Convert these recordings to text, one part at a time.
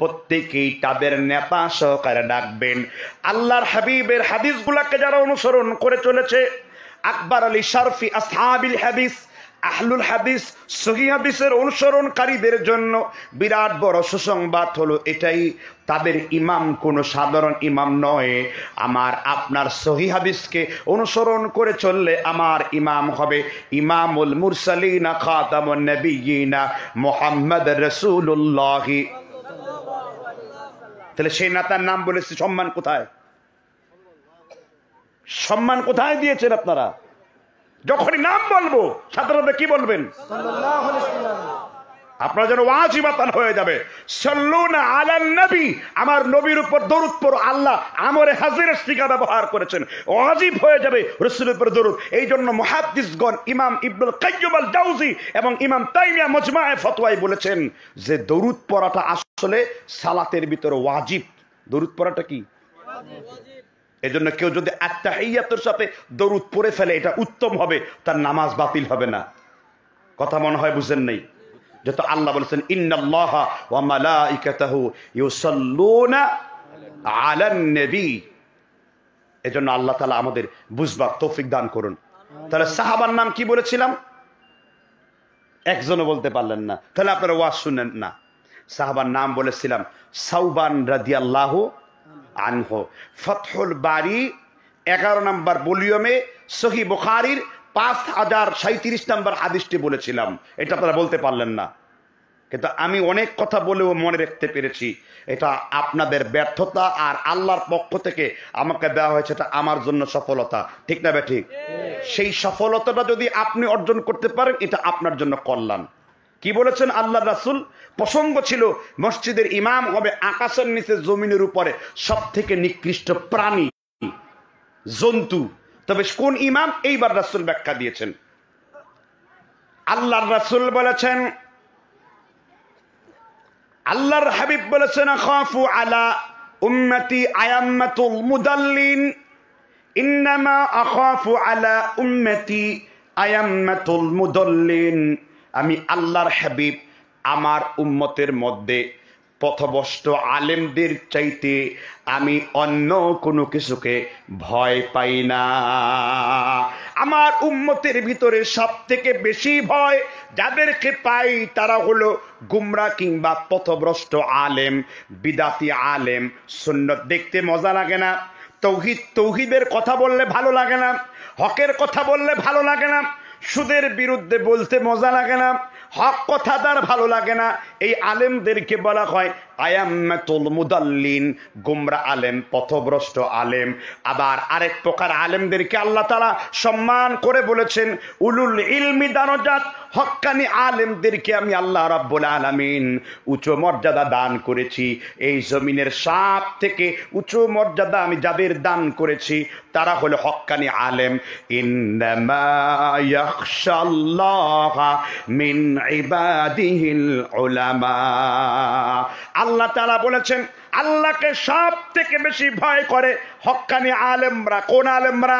প্রত্যেকেই তাদের নেতা সহকারে ডাকবেন আল্লাহর হাবিবের গুলাকে যারা অনুসরণ করে চলেছে আকবর আলী শরফি আসহাবিল হাদিস আহলুল হাদিস সহি হাদিসের অনুসরণকারীদের জন্য বিরাট বড় সুসংবাদ হলো এটাই তাদের ইমাম কোনো সাধারণ ইমাম নয় আমার আপনার সহি হাদিসকে অনুসরণ করে চললে আমার ইমাম হবে ইমামুল মুরসালিনা খাতামুন নবিয়িনা মোহাম্মদ রসুলুল্লাহি তাহলে সেই নেতার নাম বলেছে সম্মান কোথায় সম্মান কোথায় দিয়েছেন আপনারা যখনই নাম বলবো সাধারণত কি বলবেন আপনারা যেন বাতান হয়ে যাবে সল্লুনা আলান নবী আমার নবীর উপর দরুদ পর আল্লাহ আমরে হাজির সিগা ব্যবহার করেছেন ওয়াজিব হয়ে যাবে রসুলের উপর দরুদ এই জন্য মুহাদ্দিসগণ ইমাম ইবনুল কাইয়ুম আল জাউজি এবং ইমাম তাইমিয়া মজমায়ে ফতোয়ায় বলেছেন যে দরুদ পড়াটা আসলে সালাতের ভিতরে ওয়াজিব দরুদ পড়াটা কি এই জন্য কেউ যদি আত্মাহিয়াতের সাথে দরুদ পড়ে ফেলে এটা উত্তম হবে তার নামাজ বাতিল হবে না কথা মনে হয় বুঝেন নেই যত আল্লাহ বলেছেন ইন্নাল্লাহা ওয়া মালাইকাতাহু এজন্য আল্লাহ তালা আমাদের বুঝবার তৌফিক দান করুন তাহলে সাহাবার নাম কি বলেছিলাম একজনও বলতে পারলেন না তাহলে আপনারা ওয়াজ শুনেন না সাহাবার নাম বলেছিলাম সাউবান রাদিয়াল্লাহ আনহো ফতহুল বাড়ি এগারো নম্বর বলিয়মে সহি বুখারির পাঁচ হাজার সাঁত্রিশ নাম্বার হাদিসটি বলেছিলাম এটা আপনারা বলতে পারলেন না কিন্তু আমি অনেক কথা বলেও মনে রাখতে পেরেছি এটা আপনাদের ব্যর্থতা আর আল্লাহর পক্ষ থেকে আমাকে দেওয়া হয়েছে এটা আমার জন্য সফলতা ঠিক না ব্যাঠিক সেই সফলতাটা যদি আপনি অর্জন করতে পারেন এটা আপনার জন্য কল্যাণ কি বলেছেন আল্লাহ রাসুল প্রসঙ্গ ছিল মসজিদের ইমাম হবে আকাশের নিচে জমিনের উপরে সব থেকে নিকৃষ্ট প্রাণী জন্তু তবে কোন ইমাম এইবার রাসুল ব্যাখ্যা দিয়েছেন আল্লাহর রাসুল বলেছেন আল্লাহর হাবিব বলেছেন আলা আয়াম্মাতুল আলা আয়াম্মাতুল আমি আল্লাহর হাবিব আমার উম্মতের মধ্যে পথভষ্ট আলেমদের চাইতে আমি অন্য কোনো কিছুকে ভয় পাই না আমার উম্মতের ভিতরে সব থেকে বেশি ভয় যাদেরকে পাই তারা হলো গুমরা কিংবা পথভ্রষ্ট আলেম বিদাতি আলেম সুন্নত দেখতে মজা লাগে না তৌহিদ তৌহিদের কথা বললে ভালো লাগে না হকের কথা বললে ভালো লাগে না সুদের বিরুদ্ধে বলতে মজা লাগে না হক কথা তার ভালো লাগে না এই আলেমদেরকে বলা হয় আয়াম্মাতুল মুদাল্লিন গুমরা আলেম পথভ্রষ্ট আলেম আবার আরেক প্রকার আলেমদেরকে আল্লাহ তালা সম্মান করে বলেছেন উলুল ইলমি দানজাত হক্কানি আলেমদেরকে আমি আল্লাহ রাব্বুল আলামিন উচ্চ মর্যাদা দান করেছি এই জমিনের সাপ থেকে উচ্চ মর্যাদা আমি যাদের দান করেছি তারা হলো হক্কানি আলেম ইন্দামা মিন ইবাদিহিল উলামা আল্লাহ তালা বলেছেন আল্লাহকে সব থেকে বেশি ভয় করে হকানি আলেমরা কোন আলেমরা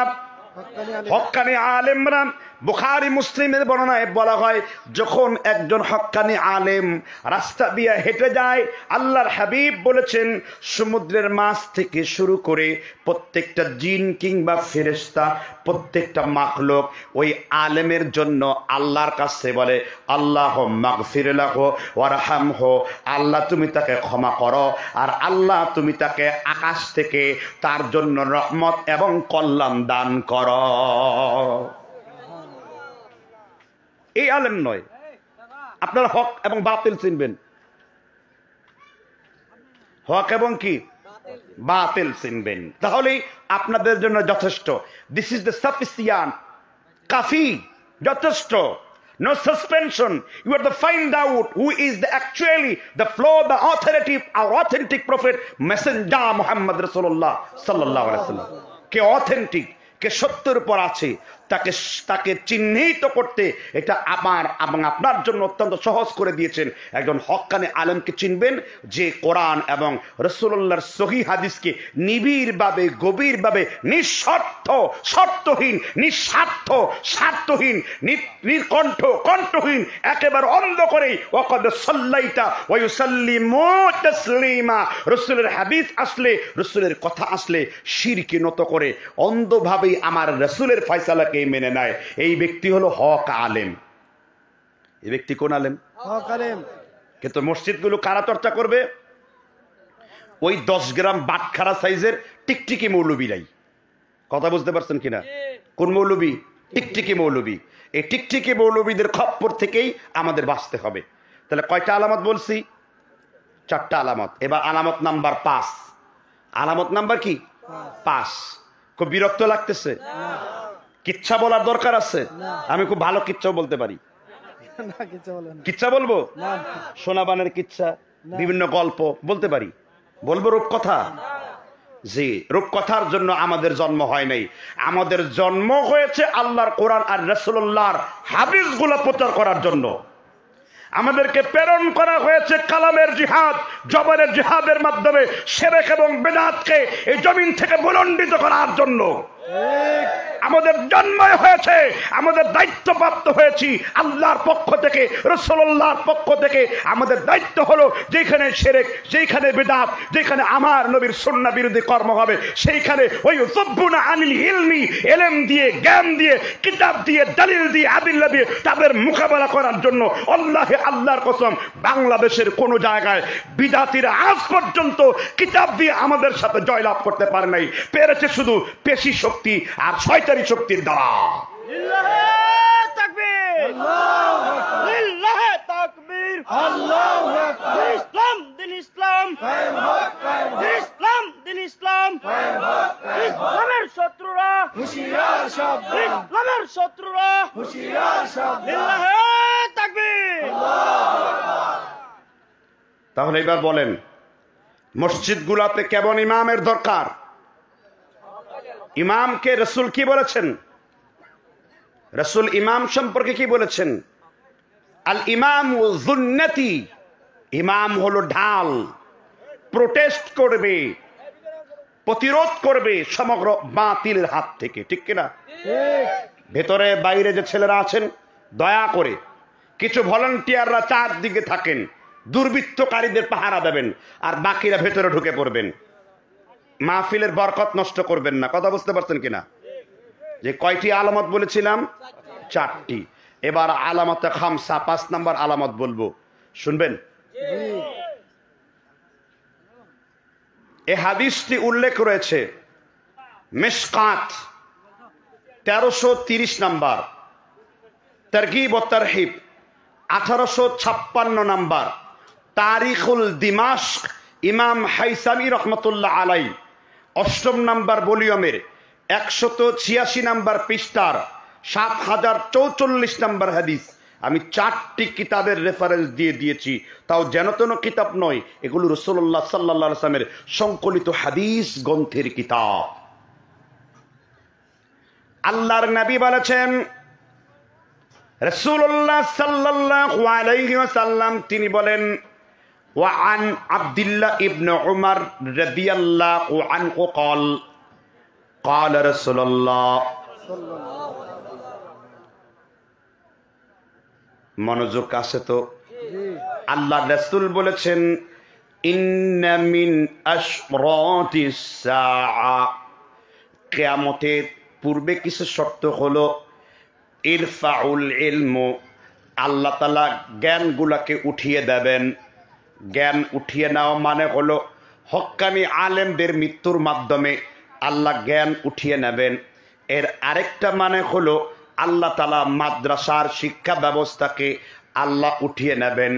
হকানি আলেমরা বুখারি মুসলিমের বর্ণনায় বলা হয় যখন একজন হক্কানি আলেম রাস্তা দিয়ে হেঁটে যায় আল্লাহর হাবিব বলেছেন সমুদ্রের মাছ থেকে শুরু করে প্রত্যেকটা জিন কিংবা ফেরেস্তা প্রত্যেকটা মাখলোক ওই আলেমের জন্য আল্লাহর কাছে বলে আল্লাহ মাগফিরাহ ওয়ারহাম হো আল্লাহ তুমি তাকে ক্ষমা করো আর আল্লাহ তুমি তাকে আকাশ থেকে তার জন্য রহমত এবং কল্যাণ দান করো এই আলেম নয় আপনারা হক এবং বাতিল চিনবেন হক এবং কি বাতিল চিনবেন তাহলেই আপনাদের জন্য যথেষ্ট দিস ইজ দ্য কাফি যথেষ্ট no suspension. You have to find out who is the actually the flow, the authority, our authentic prophet, Messenger Muhammad Rasulullah sallallahu alaihi wasallam. কে অথেন্টিক কে সত্যের উপর আছে তাকে তাকে চিহ্নিত করতে এটা আমার এবং আপনার জন্য অত্যন্ত সহজ করে দিয়েছেন একজন হকানে আলমকে চিনবেন যে কোরআন এবং রসুল্লাহর সহি হাদিসকে নিবিড়ভাবে গভীরভাবে নিঃস্বার্থ শর্তহীন নিঃস্বার্থ স্বার্থহীন নির্কণ্ঠ কণ্ঠহীন একেবারে অন্ধ করেই ওকদ সাল্লাইতা ওয়ুসাল্লিমু তাসলিমা রসুলের হাদিস আসলে রসুলের কথা আসলে শিরকে নত করে অন্ধভাবেই আমার রসুলের ফয়সালাকে তাকেই মেনে নেয় এই ব্যক্তি হলো হক আলেম এই ব্যক্তি কোন আলেম হক আলেম কিন্তু মসজিদগুলো কারা চর্চা করবে ওই দশ গ্রাম বাটখারা সাইজের টিকটিকি মৌলবি নাই কথা বুঝতে পারছেন কিনা কোন মৌলবি টিকটিকি মৌলবি এই টিকটিকি মৌলবিদের খপ্পর থেকেই আমাদের বাঁচতে হবে তাহলে কয়টা আলামত বলছি চারটা আলামত এবার আলামত নাম্বার পাঁচ আলামত নাম্বার কি পাঁচ খুব বিরক্ত লাগতেছে কিচ্ছা বলার দরকার আছে আমি খুব ভালো কিচ্ছা বলতে পারি কিচ্ছা বলবো সোনাবানের কিচ্ছা বিভিন্ন গল্প বলতে পারি বলবো রূপকথা জি রূপকথার জন্য আমাদের জন্ম হয় নাই আমাদের জন্ম হয়েছে আল্লাহর কোরআন আর রসুল্লাহর হাবিজ প্রচার করার জন্য আমাদেরকে প্রেরণ করা হয়েছে কালামের জিহাদ জবানের জিহাদের মাধ্যমে সেরেক এবং বেদাতকে এই জমিন থেকে বুলণ্ডিত করার জন্য আমাদের জন্মই হয়েছে আমাদের দায়িত্বপ্রাপ্ত হয়েছি আল্লাহর পক্ষ থেকে রসল্লাহর পক্ষ থেকে আমাদের দায়িত্ব হলো যেখানে সেরেক যেখানে বেদাত যেখানে আমার নবীর সন্না বিরোধী কর্ম হবে সেইখানে ওই জব্বুনা আনিল ইলমি এলেম দিয়ে জ্ঞান দিয়ে কিতাব দিয়ে দালিল দিয়ে আদিল্লা দিয়ে তাদের মোকাবেলা করার জন্য আল্লাহে আল্লাহর কসম বাংলাদেশের কোনো জায়গায় বিদাতির আজ পর্যন্ত কিতাব দিয়ে আমাদের সাথে জয়লাভ করতে পারে নাই পেরেছে শুধু পেশি শক্তি শক্তি আর ছয়তারি শক্তির দ্বারা তাহলে এবার বলেন মসজিদ গুলাতে কেমন ইমামের দরকার ইমামকে রসুল কি বলেছেন রসুল ইমাম সম্পর্কে কি বলেছেন আল ইমাম ইমাম হল ঢাল প্রোটেস্ট করবে প্রতিরোধ করবে সমগ্র বাতিলের হাত থেকে ঠিক কিনা ভেতরে বাইরে যে ছেলেরা আছেন দয়া করে কিছু ভলান্টিয়াররা চারদিকে থাকেন দুর্বৃত্তকারীদের পাহারা দেবেন আর বাকিরা ভেতরে ঢুকে পড়বেন মাহফিলের বরকত নষ্ট করবেন না কথা বুঝতে পারছেন কিনা যে কয়টি আলামত বলেছিলাম চারটি এবার আলামত খামসা পাঁচ নাম্বার আলামত বলবো শুনবেন এ হাদিসটি উল্লেখ রয়েছে মেশকাত তেরোশো তিরিশ নাম্বার তারগিব ও তারহিব আঠারোশো ছাপ্পান্ন নাম্বার তারিখুল দিমাস ইমাম হাইসামি রহমতুল্লাহ আলাই অষ্টম নাম্বার ভলিউমের একশত ছিয়াশি নাম্বার পৃষ্ঠার সাত হাজার চৌচল্লিশ নাম্বার হাদিস আমি চারটি কিতাবের রেফারেন্স দিয়ে দিয়েছি তাও যেন তেন কিতাব নয় এগুলো রসুল্লাহ সাল্লা সালামের সংকলিত হাদিস গ্রন্থের কিতাব আল্লাহর নাবি বলেছেন রসুল্লাহ সাল্লাহ তিনি বলেন ওয়ান আবদুল্লাহ ইবনে উমার রদিয়াল্লাহ ওয়ান কল قال رسول الله মনোযোগ আছে তো আল্লাহ রাসূল বলেছেন ইন্না মিন আশরাতিস সাআ কিয়ামতের পূর্বে কিছু শর্ত হলো ইরফাউল ইলমু আল্লাহ তালা জ্ঞানগুলাকে উঠিয়ে দেবেন জ্ঞান উঠিয়ে নেওয়া মানে হলো হকানি আলেমদের মৃত্যুর মাধ্যমে আল্লাহ জ্ঞান উঠিয়ে নেবেন এর আরেকটা মানে হলো আল্লাহ তালা মাদ্রাসার শিক্ষা ব্যবস্থাকে আল্লাহ উঠিয়ে নেবেন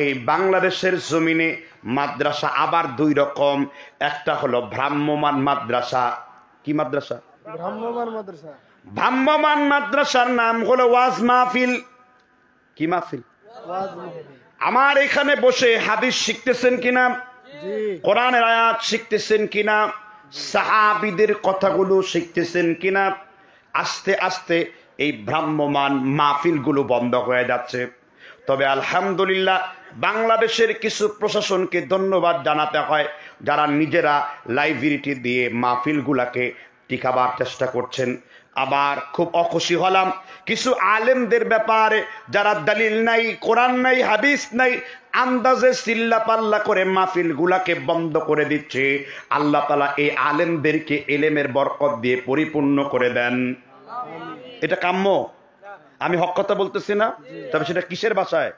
এই বাংলাদেশের জমিনে মাদ্রাসা আবার দুই রকম একটা হলো ভ্রাম্যমান মাদ্রাসা কি মাদ্রাসা ভ্রাম্যমান মাদ্রাসা ভ্রাম্যমান মাদ্রাসার নাম হলো ওয়াজ মাহফিল কি মাহফিল আমার এখানে বসে হাদিস শিখতেছেন কিনা কোরআনের আয়াত শিখতেছেন কিনা সাহাবিদের কথাগুলো শিখতেছেন কিনা আস্তে আস্তে এই ভ্রাম্যমান মাহফিলগুলো বন্ধ হয়ে যাচ্ছে তবে আলহামদুলিল্লাহ বাংলাদেশের কিছু প্রশাসনকে ধন্যবাদ জানাতে হয় যারা নিজেরা লাইব্রেরিটি দিয়ে মাহফিলগুলাকে টিকাবার চেষ্টা করছেন আবার খুব অখুশি হলাম কিছু আলেমদের ব্যাপারে যারা দলিল নাই কোরআন নাই হাদিস নাই আন্দাজে সিল্লা পাল্লা করে মাহফিল গুলাকে বন্ধ করে দিচ্ছে আল্লাহ তালা এই আলেমদেরকে এলেমের বরকত দিয়ে পরিপূর্ণ করে দেন এটা কাম্য আমি হক কথা বলতেছি না তবে সেটা কিসের ভাষায়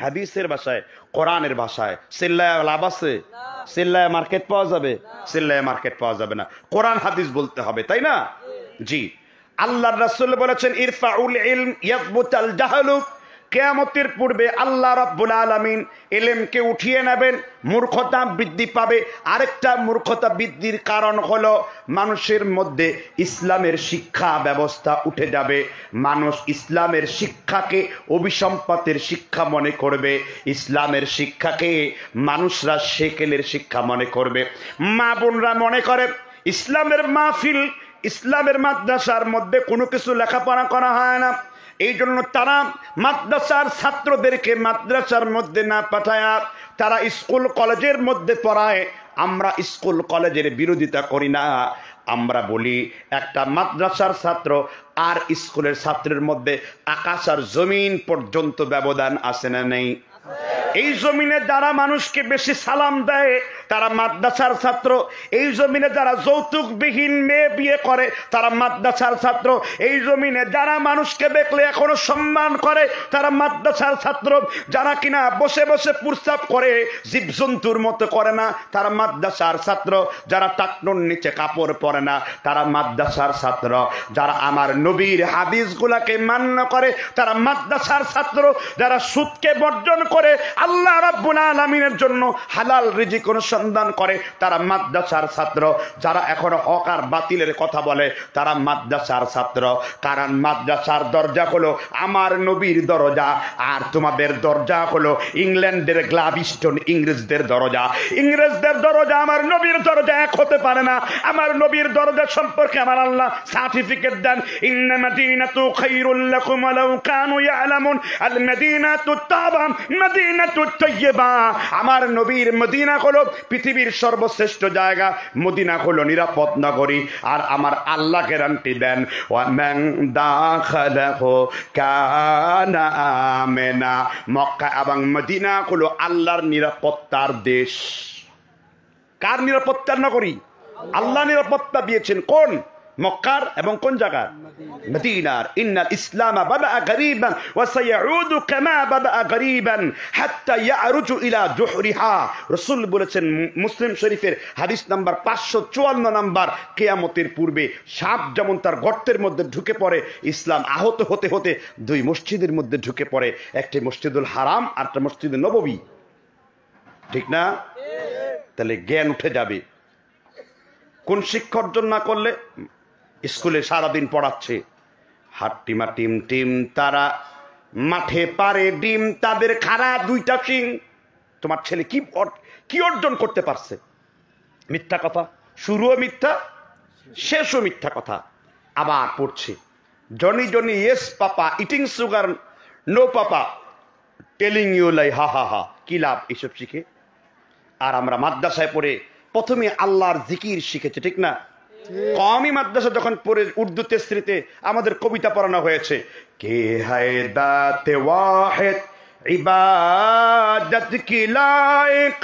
হাদিসের ভাষায় কোরআনের ভাষায় সিল্লায় লাভ আছে সিল্লায় মার্কেট পাওয়া যাবে সিল্লায় মার্কেট পাওয়া যাবে না কোরআন হাদিস বলতে হবে তাই না জি আল্লাহর রাসুল বলেছেন ইরফাউল ইলম ইয়াকবুতাল জাহালু কেয়ামতের পূর্বে আল্লাহ রব্বুল আলমিন এলেমকে উঠিয়ে নেবেন মূর্খতা বৃদ্ধি পাবে আরেকটা মূর্খতা বৃদ্ধির কারণ হল মানুষের মধ্যে ইসলামের শিক্ষা ব্যবস্থা উঠে যাবে মানুষ ইসলামের শিক্ষাকে অভিসম্পাতের শিক্ষা মনে করবে ইসলামের শিক্ষাকে মানুষরা সেকেলের শিক্ষা মনে করবে মা বোনরা মনে করে ইসলামের মাহফিল ইসলামের মাদ্রাসার মধ্যে কোনো কিছু লেখাপড়া করা হয় না এই জন্য তারা মাদ্রাসার ছাত্রদেরকে মাদ্রাসার মধ্যে না পাঠায় তারা স্কুল কলেজের মধ্যে পড়ায় আমরা স্কুল কলেজের বিরোধিতা করি না আমরা বলি একটা মাদ্রাসার ছাত্র আর স্কুলের ছাত্রের মধ্যে আকাশ আর জমিন পর্যন্ত ব্যবধান আসে না নেই এই জমিনে যারা মানুষকে বেশি সালাম দেয় তারা মাদ্রাসার ছাত্র এই জমিনে যারা যৌতুকবিহীন মেয়ে বিয়ে করে তারা মাদ্রাসার ছাত্র এই জমিনে যারা মানুষকে দেখলে এখনো সম্মান করে তারা মাদ্রাসার ছাত্র যারা কিনা বসে বসে প্রস্তাব করে জীবজন্তুর মতো করে না তারা মাদ্রাসার ছাত্র যারা টাকনোর নিচে কাপড় পরে না তারা মাদ্রাসার ছাত্র যারা আমার নবীর হাদিসগুলাকে মান্য করে তারা মাদ্রাসার ছাত্র যারা সুদকে বর্জন করে করে আল্লাহ রাব্বুল আলমিনের জন্য হালাল রিজিক অনুসন্ধান করে তারা মাদ্রাসার ছাত্র যারা এখন হক আর বাতিলের কথা বলে তারা মাদ্রাসার ছাত্র কারণ মাদ্রাসার দরজা হলো আমার নবীর দরজা আর তোমাদের দরজা হলো ইংল্যান্ডের গ্লাবিস্টন ইংরেজদের দরজা ইংরেজদের দরজা আমার নবীর দরজা এক হতে পারে না আমার নবীর দরজা সম্পর্কে আমার আল্লাহ সার্টিফিকেট দেন ইন্নামাদিনাতু খাইরুল লাকুম ওয়া লাউ কানু ইয়ালামুন আল মাদিনাতু তাবাম আমার নবীর মদিনা হলো পৃথিবীর সর্বশ্রেষ্ঠ জায়গা মদিনা হলো নিরাপদ নগরী আর আমার আল্লাহ গ্যারান্টি দেন মক্কা এবং মদিনা হলো আল্লাহর নিরাপত্তার দেশ কার নিরাপত্তার নগরী আল্লাহ নিরাপত্তা দিয়েছেন কোন মক্কার এবং কোন জায়গার مدينار إن الإسلام بدأ غريبا وسيعود كما بدأ غريبا حتى يعرج إلى جحرها رسول বলেছেন মুসলিম শরীফের হাদিস নাম্বার পাঁচশো চুয়ান্ন নাম্বার কেয়ামতের পূর্বে সাপ যেমন তার গর্তের মধ্যে ঢুকে পড়ে ইসলাম আহত হতে হতে দুই মসজিদের মধ্যে ঢুকে পড়ে একটি মসজিদুল হারাম আর একটা মসজিদ নববী ঠিক না তাহলে জ্ঞান উঠে যাবে কোন শিক্ষা অর্জন না করলে স্কুলে সারাদিন পড়াচ্ছে হাট্টিমা টিম টিম তারা মাঠে পারে ডিম তাদের খারা দুইটা সিং তোমার ছেলে কি কি অর্জন করতে পারছে মিথ্যা কথা শুরুও মিথ্যা শেষও মিথ্যা কথা আবার পড়ছে Johnny Johnny yes papa eating sugar no papa telling you lie হা হা হা কি লাভ এসব শিখে আর আমরা মাদ্রাসায় পড়ে প্রথমে আল্লাহর জিকির শিখেছে ঠিক না কমই মাদ্রাসা যখন পড়ে উর্দু তেসরিতে আমাদের কবিতা পড়ানো হয়েছে কে হায় দাতে ওয়াহেদ ইবাদত কি লায়েক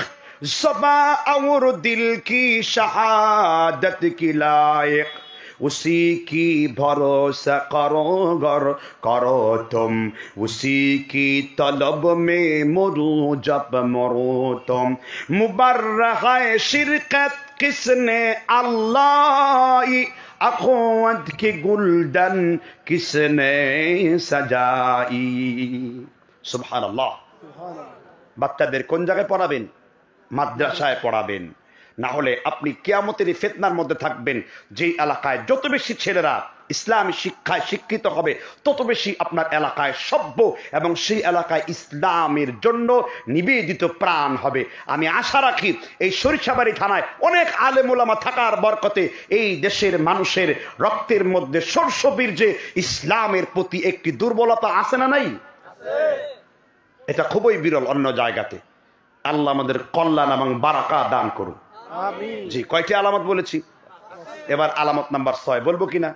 সবা আওর দিল কি শাহাদত কি লায়েক উসি কি भरोसा করো गर করো तुम উসি কি তলব মে মরু জপ मरो तुम मुबर्र है शिरकत কিসনে আল্লাহ अखोद কি गुलदन কিসনে সাজাই সুবহানাল্লাহ বাচ্চাদের কোন জায়গায় পড়াবেন মাদ্রাসায় পড়াবেন না হলে আপনি কিয়ামতের ফেতনার মধ্যে থাকবেন যেই এলাকায় যত বেশি ছেলেরা ইসলাম শিক্ষায় শিক্ষিত হবে তত বেশি আপনার এলাকায় সভ্য এবং সেই এলাকায় ইসলামের জন্য নিবেদিত প্রাণ হবে আমি আশা রাখি এই সরিষাবাড়ি থানায় অনেক আলেমুলামা থাকার বরকতে এই দেশের মানুষের রক্তের মধ্যে সর্ষবীর যে ইসলামের প্রতি একটি দুর্বলতা আছে না নাই এটা খুবই বিরল অন্য জায়গাতে আল্লাহ আমাদের কল্যাণ এবং বারাকা দান করুন জি কয়টি আলামত বলেছি এবার আলামত নাম্বার ছয় বলবো কিনা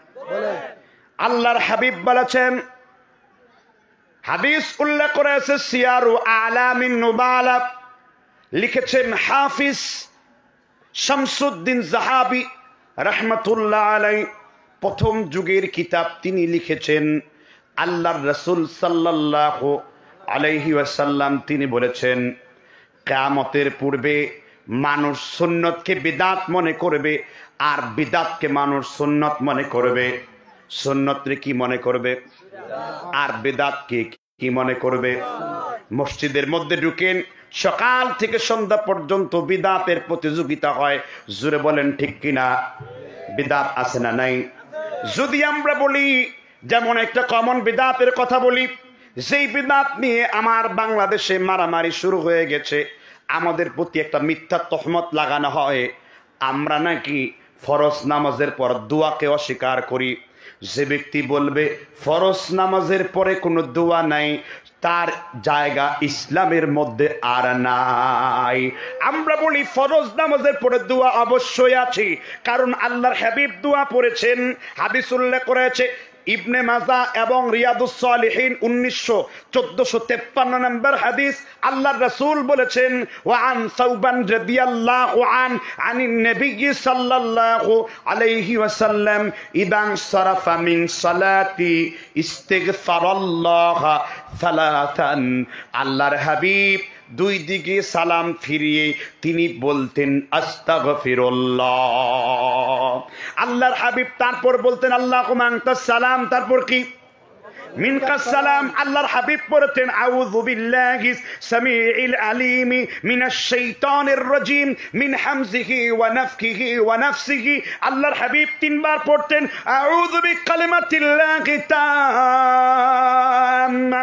আল্লাহর হাবিব বলেছেন হাদিস উল্লেখ করেছে সিয়ারু আলামিনুবাল লিখেছেন হাফিজ শামসুদ্দিন জাহাবি রহমতুল্লাহ আলাই প্রথম যুগের কিতাব তিনি লিখেছেন আল্লাহর রসুল সাল্লাহ আলাইহি ওয়াসাল্লাম তিনি বলেছেন কামতের পূর্বে মানুষ সুন্নতকে বেদাত মনে করবে আর বিদাতকে মানুষ সুন্নত মনে করবে সুন্নতরে কি মনে করবে আর বেদাতকে কি মনে করবে মসজিদের মধ্যে ঢুকেন সকাল থেকে সন্ধ্যা পর্যন্ত বিদাতের প্রতিযোগিতা হয় জুড়ে বলেন ঠিক কিনা বিদাত আছে না নাই যদি আমরা বলি যেমন একটা কমন বিদাতের কথা বলি যেই বিদাত নিয়ে আমার বাংলাদেশে মারামারি শুরু হয়ে গেছে আমাদের প্রতি একটা মিথ্যা তহমত লাগানো হয় আমরা নাকি ফরজ নামাজের পর দোয়াকে অস্বীকার করি যে ব্যক্তি বলবে ফরজ নামাজের পরে কোনো দোয়া নাই তার জায়গা ইসলামের মধ্যে আর নাই আমরা বলি ফরজ নামাজের পরে দোয়া অবশ্যই আছে কারণ আল্লাহর হাবিব দোয়া পড়েছেন হাবিস উল্লেখ করেছে ইবনে মাজা এবং রিয়াদুসলিহীন উনিশশো চোদ্দশো তেপ্পান্ন নম্বর হাদিস আল্লাহ রসুল বলেছেন ওয়ান সৌবান রদিয়াল্লাহ ওয়ান আনি নেবী সাল্লাহ আলাইহি ওয়াসাল্লাম ইদান সরাফা মিন সালাতি সরল্লাহ সালাতান আল্লাহর হাবিব দুই দিকে সালাম ফিরিয়ে তিনি বলতেন আস্তা গফির আল্লাহর হাবিব তারপর বলতেন আল্লাহ সালাম তারপর কি منك السلام الله الحبيب برتن أعوذ بالله السميع العليم من الشيطان الرجيم من حمزه ونفخه ونفسه الله الحبيب تنبار برتن أعوذ بكلمة الله تام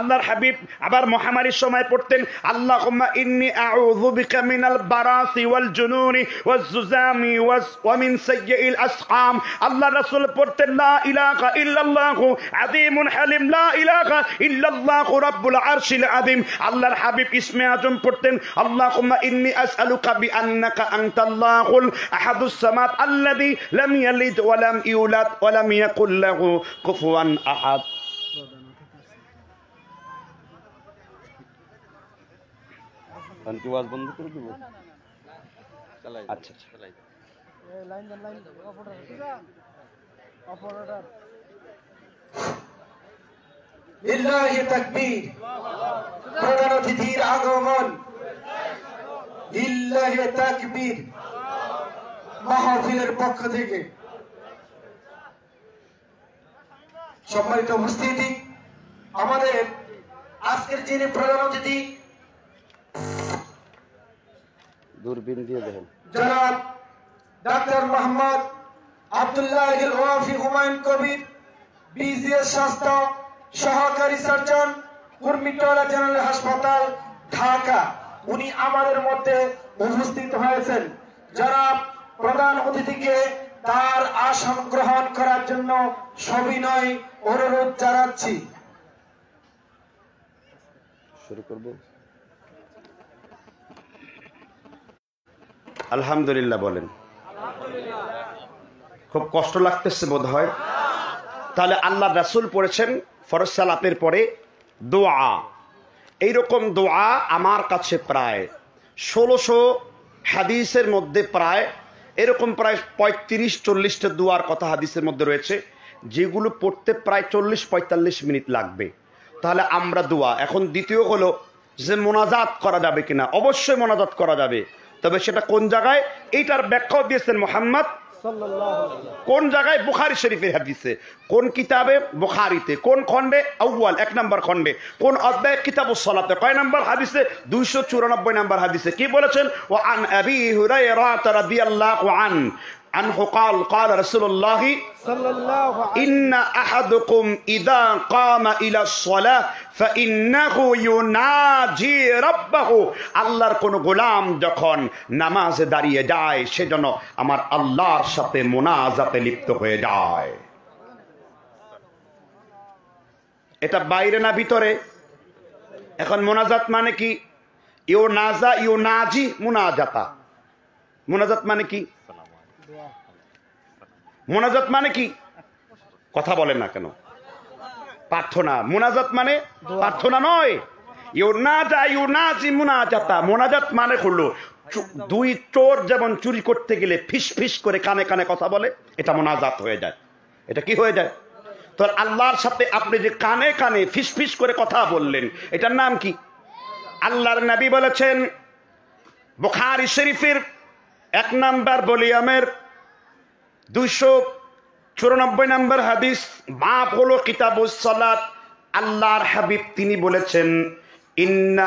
الله الحبيب عبر محمد الشماء برتن اللهم إني أعوذ بك من البراث والجنون والززام ومن سيئ الأسقام الله رسول برتن لا إله إلا الله عظيم حبيب আলিম লা ইলাহা ইল্লাল্লাহু রাব্বুল আরশিল আযীম আল্লাহর হাবিব ইসমে আজম পড়তেন আল্লাহুম্মা ইন্নী আসআলুকা বিআন্নাকা আনতাল্লাহুল আহাদুস সামাদ আল্লাযী লাম ইয়ালিদ ওয়া লাম ইউলাদ ওয়া লাম ইয়াকুল লাহু কুফুয়ান আহাদ আচ্ছা আচ্ছা প্রধান অতিথির আগমন মাহফিলের পক্ষ থেকে সম্মানিত উপস্থিতি আমাদের আজকের যিনি প্রধান অতিথি দূরবীন দিয়ে দেখেন জনাব ডাক্তার মোহাম্মদ আব্দুল্লাহ হুমায়ুন কবির বিজিএস স্বাস্থ্য সহকারী সার্জন কুর্মিটোলা জেনারেল হাসপাতাল ঢাকা উনি আমাদের মধ্যে উপস্থিত হয়েছেন যারা প্রধান অতিথিকে তার আসন গ্রহণ করার জন্য সবিনয় অনুরোধ জানাচ্ছি শুরু করব আলহামদুলিল্লাহ বলেন খুব কষ্ট লাগতেছে বোধ হয় তাহলে আল্লাহ রাসুল পড়েছেন ফরজ সালাতের পরে দোয়া এইরকম দোয়া আমার কাছে প্রায় ষোলোশো হাদিসের মধ্যে প্রায় এরকম প্রায় পঁয়ত্রিশ চল্লিশটা দোয়ার কথা হাদিসের মধ্যে রয়েছে যেগুলো পড়তে প্রায় চল্লিশ পঁয়তাল্লিশ মিনিট লাগবে তাহলে আমরা দোয়া এখন দ্বিতীয় হলো যে মোনাজাত করা যাবে কিনা অবশ্যই মোনাজাত করা যাবে তবে সেটা কোন জায়গায় এইটার ব্যাখ্যাও দিয়েছেন মোহাম্মদ কোন জায়গায় বুখারি শরীফের হাদিসে কোন কিতাবে বুখারিতে কোন খণ্ডে আউয়াল এক নম্বর খণ্ডে কোন অধ্যায় কিতাব সলাতে কয় নম্বর হাদিসে দুইশো চুরানব্বই নম্বর হাদিসে কি বলেছেন ও আন আবি হুরাইরা রাদিয়াল্লাহু আন আল্লাহর কোন গোলাম যখন নামাজ দাঁড়িয়ে যায় সেজন্য আমার আল্লাহর সাথে মোনাজাতে লিপ্ত হয়ে যায় এটা বাইরে না ভিতরে এখন মোনাজাত মানে কি ইউ নাজা ইউ নাজি মোনাজাতা মোনাজাত মানে কি মোনাজাত মানে কি কথা বলেন না কেন প্রার্থনা মোনাজাত মানে প্রার্থনা নয় মোনাজাত মানে করলো দুই চোর যেমন চুরি করতে গেলে ফিস ফিস করে কানে কানে কথা বলে এটা মোনাজাত হয়ে যায় এটা কি হয়ে যায় তো আল্লাহর সাথে আপনি যে কানে কানে ফিস ফিস করে কথা বললেন এটার নাম কি আল্লাহর নাবি বলেছেন বোখারি শরীফের এক নাম্বার বলিয়ামের দুইশো চুরানব্বই নম্বর হাদিস বাপ হলো কিতাবুসালাত আল্লাহর হাবিব তিনি বলেছেন ইন্না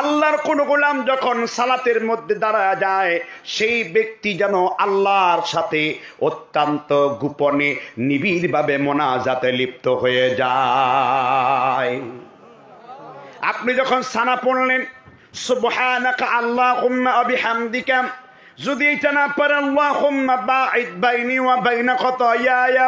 আল্লাহর কোন গোলাম যখন সালাতের মধ্যে দাঁড়া যায় সেই ব্যক্তি যেন আল্লাহর সাথে অত্যন্ত গোপনে নিবিড়ভাবে মোনাজাতে লিপ্ত হয়ে যায় আপনি যখন সানা পড়লেন সুবহানাকা আল্লাহুম্মা বিহামদিকা যদি এটা না পারেন আল্লাহুম্মা বাঈদ বাইনি ওয়া বাইনা খাতায়ায়া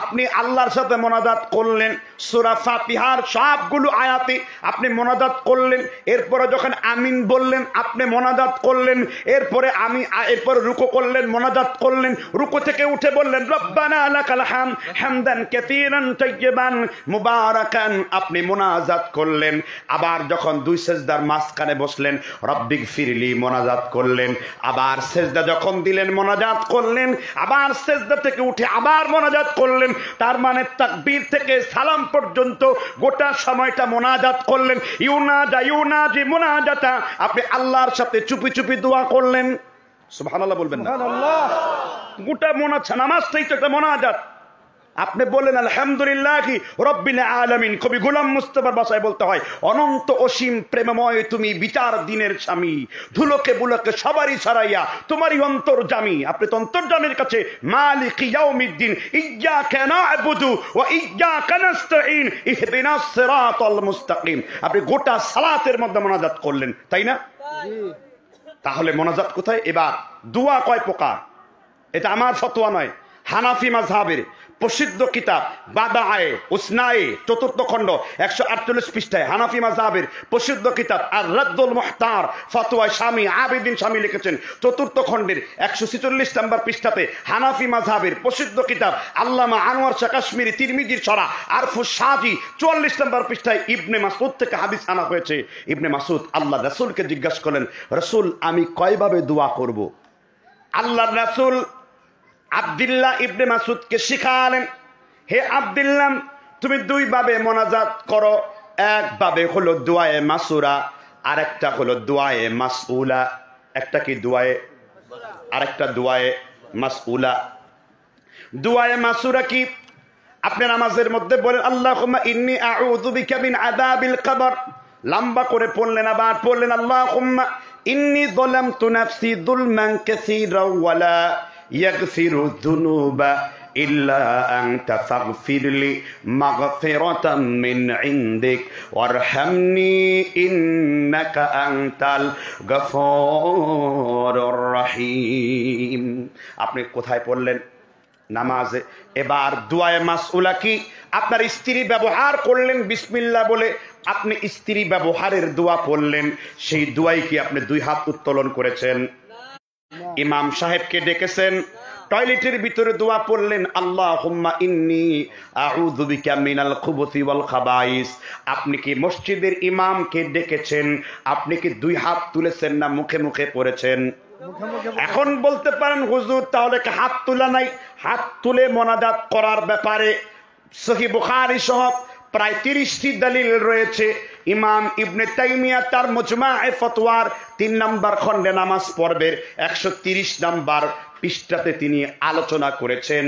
আপনি আল্লাহর সাথে মোনাজাত করলেন সুরা ফাতিহার সবগুলো আয়াতে আপনি মোনাজাত করলেন এরপরে যখন আমিন বললেন আপনি মোনাজাত করলেন এরপরে আমি এরপরে রুকো করলেন মোনাজাত করলেন রুকো থেকে উঠে বললেন রব্বানা আলাকাল হাম হামদান কাসীরান তাইয়্যিবান মুবারাকান আপনি মোনাজাত করলেন আবার যখন দুই সেজদার মাঝখানে বসলেন রব্বিক ফিরলি মোনাজাত করলেন আবার সেজদা যখন দিলেন মোনাজাত করলেন আবার সেজদা থেকে উঠে আবার মোনাজাত করলেন করলেন তার মানে তাকবীর থেকে সালাম পর্যন্ত গোটা সময়টা মোনাজাত করলেন ইউনাজা ইউনাজি মোনাজাতা আপনি আল্লাহর সাথে চুপি চুপি দোয়া করলেন সুবহানাল্লাহ বলবেন না গোটা মোনাজা নামাজটাই তো একটা মোনাজাত আপনি বললেন আলহামদুলিল্লাহ কি রব্বিন আলমিন কবি গুলাম মুস্তফার বাসায় বলতে হয় অনন্ত অসীম প্রেমময় তুমি বিচার দিনের স্বামী ধুলোকে বুলোকে সবারই ছাড়াইয়া তোমারই অন্তর্জামি আপনি তো অন্তর্জামের কাছে মালিক ইয়াউমিদ্দিন ইজ্জা কেনা বুধু ও ইজ্জা কানাস্তাইন মুস্তাকিম আপনি গোটা সালাতের মধ্যে মোনাজাত করলেন তাই না তাহলে মোনাজাত কোথায় এবার দুয়া কয় পোকা এটা আমার ফতোয়া নয় হানাফি মাঝহাবের প্রসিদ্ধ কিতাব বাদা আয়ে উসনায়ে চতুর্থ খণ্ড একশো আটচল্লিশ পৃষ্ঠায় হানাফি মাজাবের প্রসিদ্ধ কিতাব আর রাদ্দুল মোহতার ফতোয়া স্বামী আবেদিন স্বামী লিখেছেন চতুর্থ খণ্ডের একশো ছেচল্লিশ নম্বর পৃষ্ঠাতে হানাফি মাঝাবের প্রসিদ্ধ কিতাব আল্লামা আনোয়ার শাহ কাশ্মীরি তিরমিজির ছড়া আরফু শাহজি চুয়াল্লিশ নম্বর পৃষ্ঠায় ইবনে মাসুদ থেকে হাবিজ আনা হয়েছে ইবনে মাসুদ আল্লাহ রসুলকে জিজ্ঞাসা করলেন রসুল আমি কয়ভাবে দোয়া করব আল্লাহ রাসুল আবদুল্লাহ ইবনে মাসুদকে শিখালেন হে আবদুল্লাম তুমি দুই ভাবে মোনাজাত করো ভাবে হলো দোয়ায়ে মাসুরা আর একটা হলো দোয়ায়ে মাসউলা একটা কি দোয়ায়ে আরেকটা দোয়ায়ে মাসউলা দোয়ায়ে মাসুরা কি আপনি নামাজের মধ্যে বলেন আল্লাহ ইন্নি আউযু বিকা মিন আযাবিল কবর লম্বা করে পড়লেন আবার পড়লেন আল্লাহ ইন্নি যালামতু নাফসি যুলমান কাসীরা ওয়ালা ইয়াগফিরু যুনুবা إلا أنت فاغفر لي مغفرة من عندك وارحمني إنك أنت الغفور الرحيم আপনি কোথায় পড়লেন নামাজে এবার দুয়ায় মাসউলা কি আপনার স্ত্রী ব্যবহার করলেন বিসমিল্লা বলে আপনি স্ত্রী ব্যবহারের দোয়া পড়লেন সেই দোয়াই কি আপনি দুই হাত উত্তোলন করেছেন ইমাম সাহেবকে ডেকেছেন টয়লেটের ভিতরে দোয়া পড়লেন আল্লাহ হুম্মা ইন্নি আউযুবিকা মিনাল খুবুসি ওয়াল খাবাইস আপনি কি মসজিদের ইমামকে ডেকেছেন আপনি কি দুই হাত তুলেছেন না মুখে মুখে পড়েছেন এখন বলতে পারেন হুজুর তাহলে হাত তোলা নাই হাত তুলে মোনাজাত করার ব্যাপারে সহি বুখারি সহ প্রায় তিরিশটি দলিল রয়েছে ইমাম ইবনে তাইমিয়া তার মজমা এ ফতোয়ার তিন নম্বর খণ্ডে নামাজ পর্বের একশো তিরিশ নম্বর পৃষ্ঠাতে তিনি আলোচনা করেছেন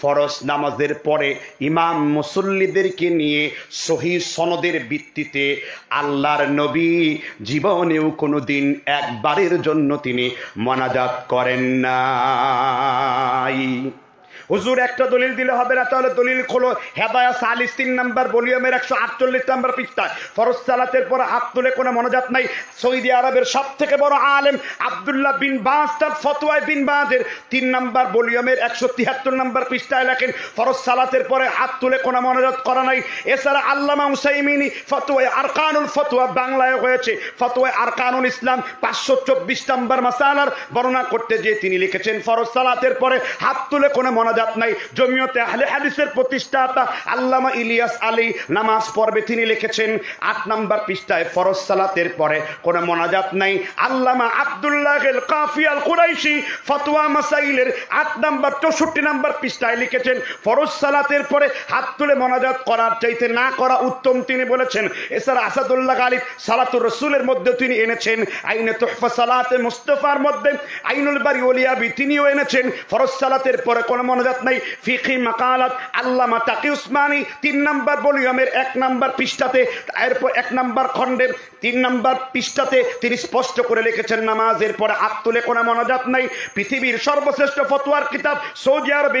ফরজ নামাজের পরে ইমাম মুসল্লিদেরকে নিয়ে সহি সনদের ভিত্তিতে আল্লাহর নবী জীবনেও কোনো দিন একবারের জন্য তিনি মনাজাত করেন নাই হুজুর একটা দলিল দিলে হবে না তাহলে দলিল খোলো হেদায়া সালিস তিন নাম্বার বলিয়মের একশো আটচল্লিশ নাম্বার পৃষ্ঠায় ফরজ সালাতের পর হাত তুলে কোনো মনোজাত নাই সৌদি আরবের সব থেকে বড় আলেম আবদুল্লাহ বিন বাঁশ তার ফতোয়ায় বিন বাঁধের তিন নাম্বার বলিয়মের একশো তিয়াত্তর নাম্বার পৃষ্ঠায় লেখেন ফরজ সালাতের পরে হাত তুলে কোনো মনোজাত করা নাই এছাড়া আল্লামা উসাইমিনি ফতোয়ায় আরকানুল ফতোয়া বাংলায় হয়েছে ফতোয়ায় আরকানুল ইসলাম পাঁচশো চব্বিশ নাম্বার মাসালার বর্ণনা করতে গিয়ে তিনি লিখেছেন ফরজ সালাতের পরে হাত তুলে কোনো মনোজাত মোনাজাত নাই জমিয়তে আহলে হাদিসের প্রতিষ্ঠাতা আল্লামা ইলিয়াস আলী নামাজ পর্বে তিনি লিখেছেন আট নাম্বার পৃষ্ঠায় ফরজ সালাতের পরে কোনো মোনাজাত নাই আল্লামা আবদুল্লাহ কাফি আল কুরাইশি ফতোয়া মাসাইলের আট নাম্বার চৌষট্টি নাম্বার পৃষ্ঠায় লিখেছেন ফরজ সালাতের পরে হাত তুলে মোনাজাত করার চাইতে না করা উত্তম তিনি বলেছেন এছাড়া আসাদুল্লাহ আলিফ সালাতুর রসুলের মধ্যে তিনি এনেছেন আইনে তোহফা সালাতে মুস্তফার মধ্যে আইনুল বাড়ি ওলিয়াবি তিনিও এনেছেন ফরজ সালাতের পরে কোনো মনে মজাত নাই ফিকি মাকালাত আল্লামা তাকি উসমানি তিন নাম্বার বলিয়মের এক নাম্বার পৃষ্ঠাতে এরপর এক নাম্বার খণ্ডের তিন নাম্বার পৃষ্ঠাতে তিনি স্পষ্ট করে লিখেছেন নামাজের পরে আত্মলে কোনো মনাজাত নাই পৃথিবীর সর্বশ্রেষ্ঠ ফতোয়ার কিতাব সৌদি আরবে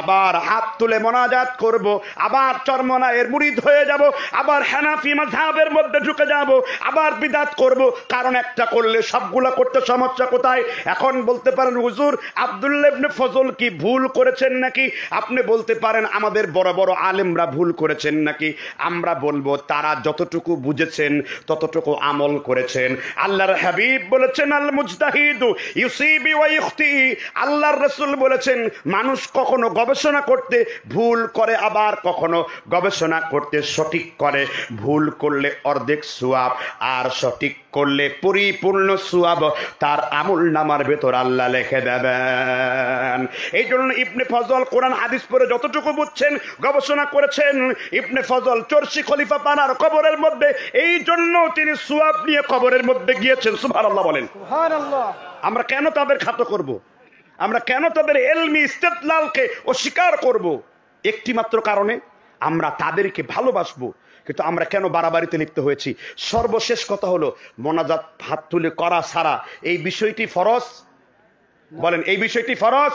আবার হাত তুলে মনাজাত করব। আবার চর্মনায়ের মুড়িদ হয়ে যাব। আবার হেনাফি মাঝাবের মধ্যে ঢুকে যাব। আবার বিদাত করব। কারণ একটা করলে সবগুলা করতে সমস্যা কোথায় এখন বলতে পারেন হুজুর আবদুল্লেবনে ফজল কি ভুল করেছেন নাকি আপনি বলতে পারেন আমাদের বড় বড় আলেমরা ভুল করেছেন নাকি আমরা বলবো তারা যতটুকু বুঝেছেন ততটুকু আমল করেছেন আল্লাহর হাবিব বলেছেন আল মুজতাহিদু ইউসিবি ওয়াইখতি আল্লাহর রসুল বলেছেন মানুষ কখনো গবেষণা গবেষণা করতে ভুল করে আবার কখনো গবেষণা করতে সঠিক করে ভুল করলে অর্ধেক সুয়াব আর সঠিক করলে পরিপূর্ণ সুয়াব তার আমুল নামার ভেতর আল্লাহ লেখে দেবেন এই জন্য ইবনে ফজল কোরআন আদিস পরে যতটুকু বুঝছেন গবেষণা করেছেন ইবনে ফজল চর্ষি খলিফা পানার কবরের মধ্যে এই জন্য তিনি সুয়াব নিয়ে কবরের মধ্যে গিয়েছেন সুভার আল্লাহ বলেন আমরা কেন তাদের খাত করব আমরা কেন তাদের এলমি ইস্তেতলালকে অস্বীকার করব। একটি মাত্র কারণে আমরা তাদেরকে ভালোবাসবো কিন্তু আমরা কেন বাড়াবাড়িতে লিপ্ত হয়েছি সর্বশেষ কথা হলো মোনাজাত হাত তুলে করা ছাড়া এই বিষয়টি ফরজ বলেন এই বিষয়টি ফরজ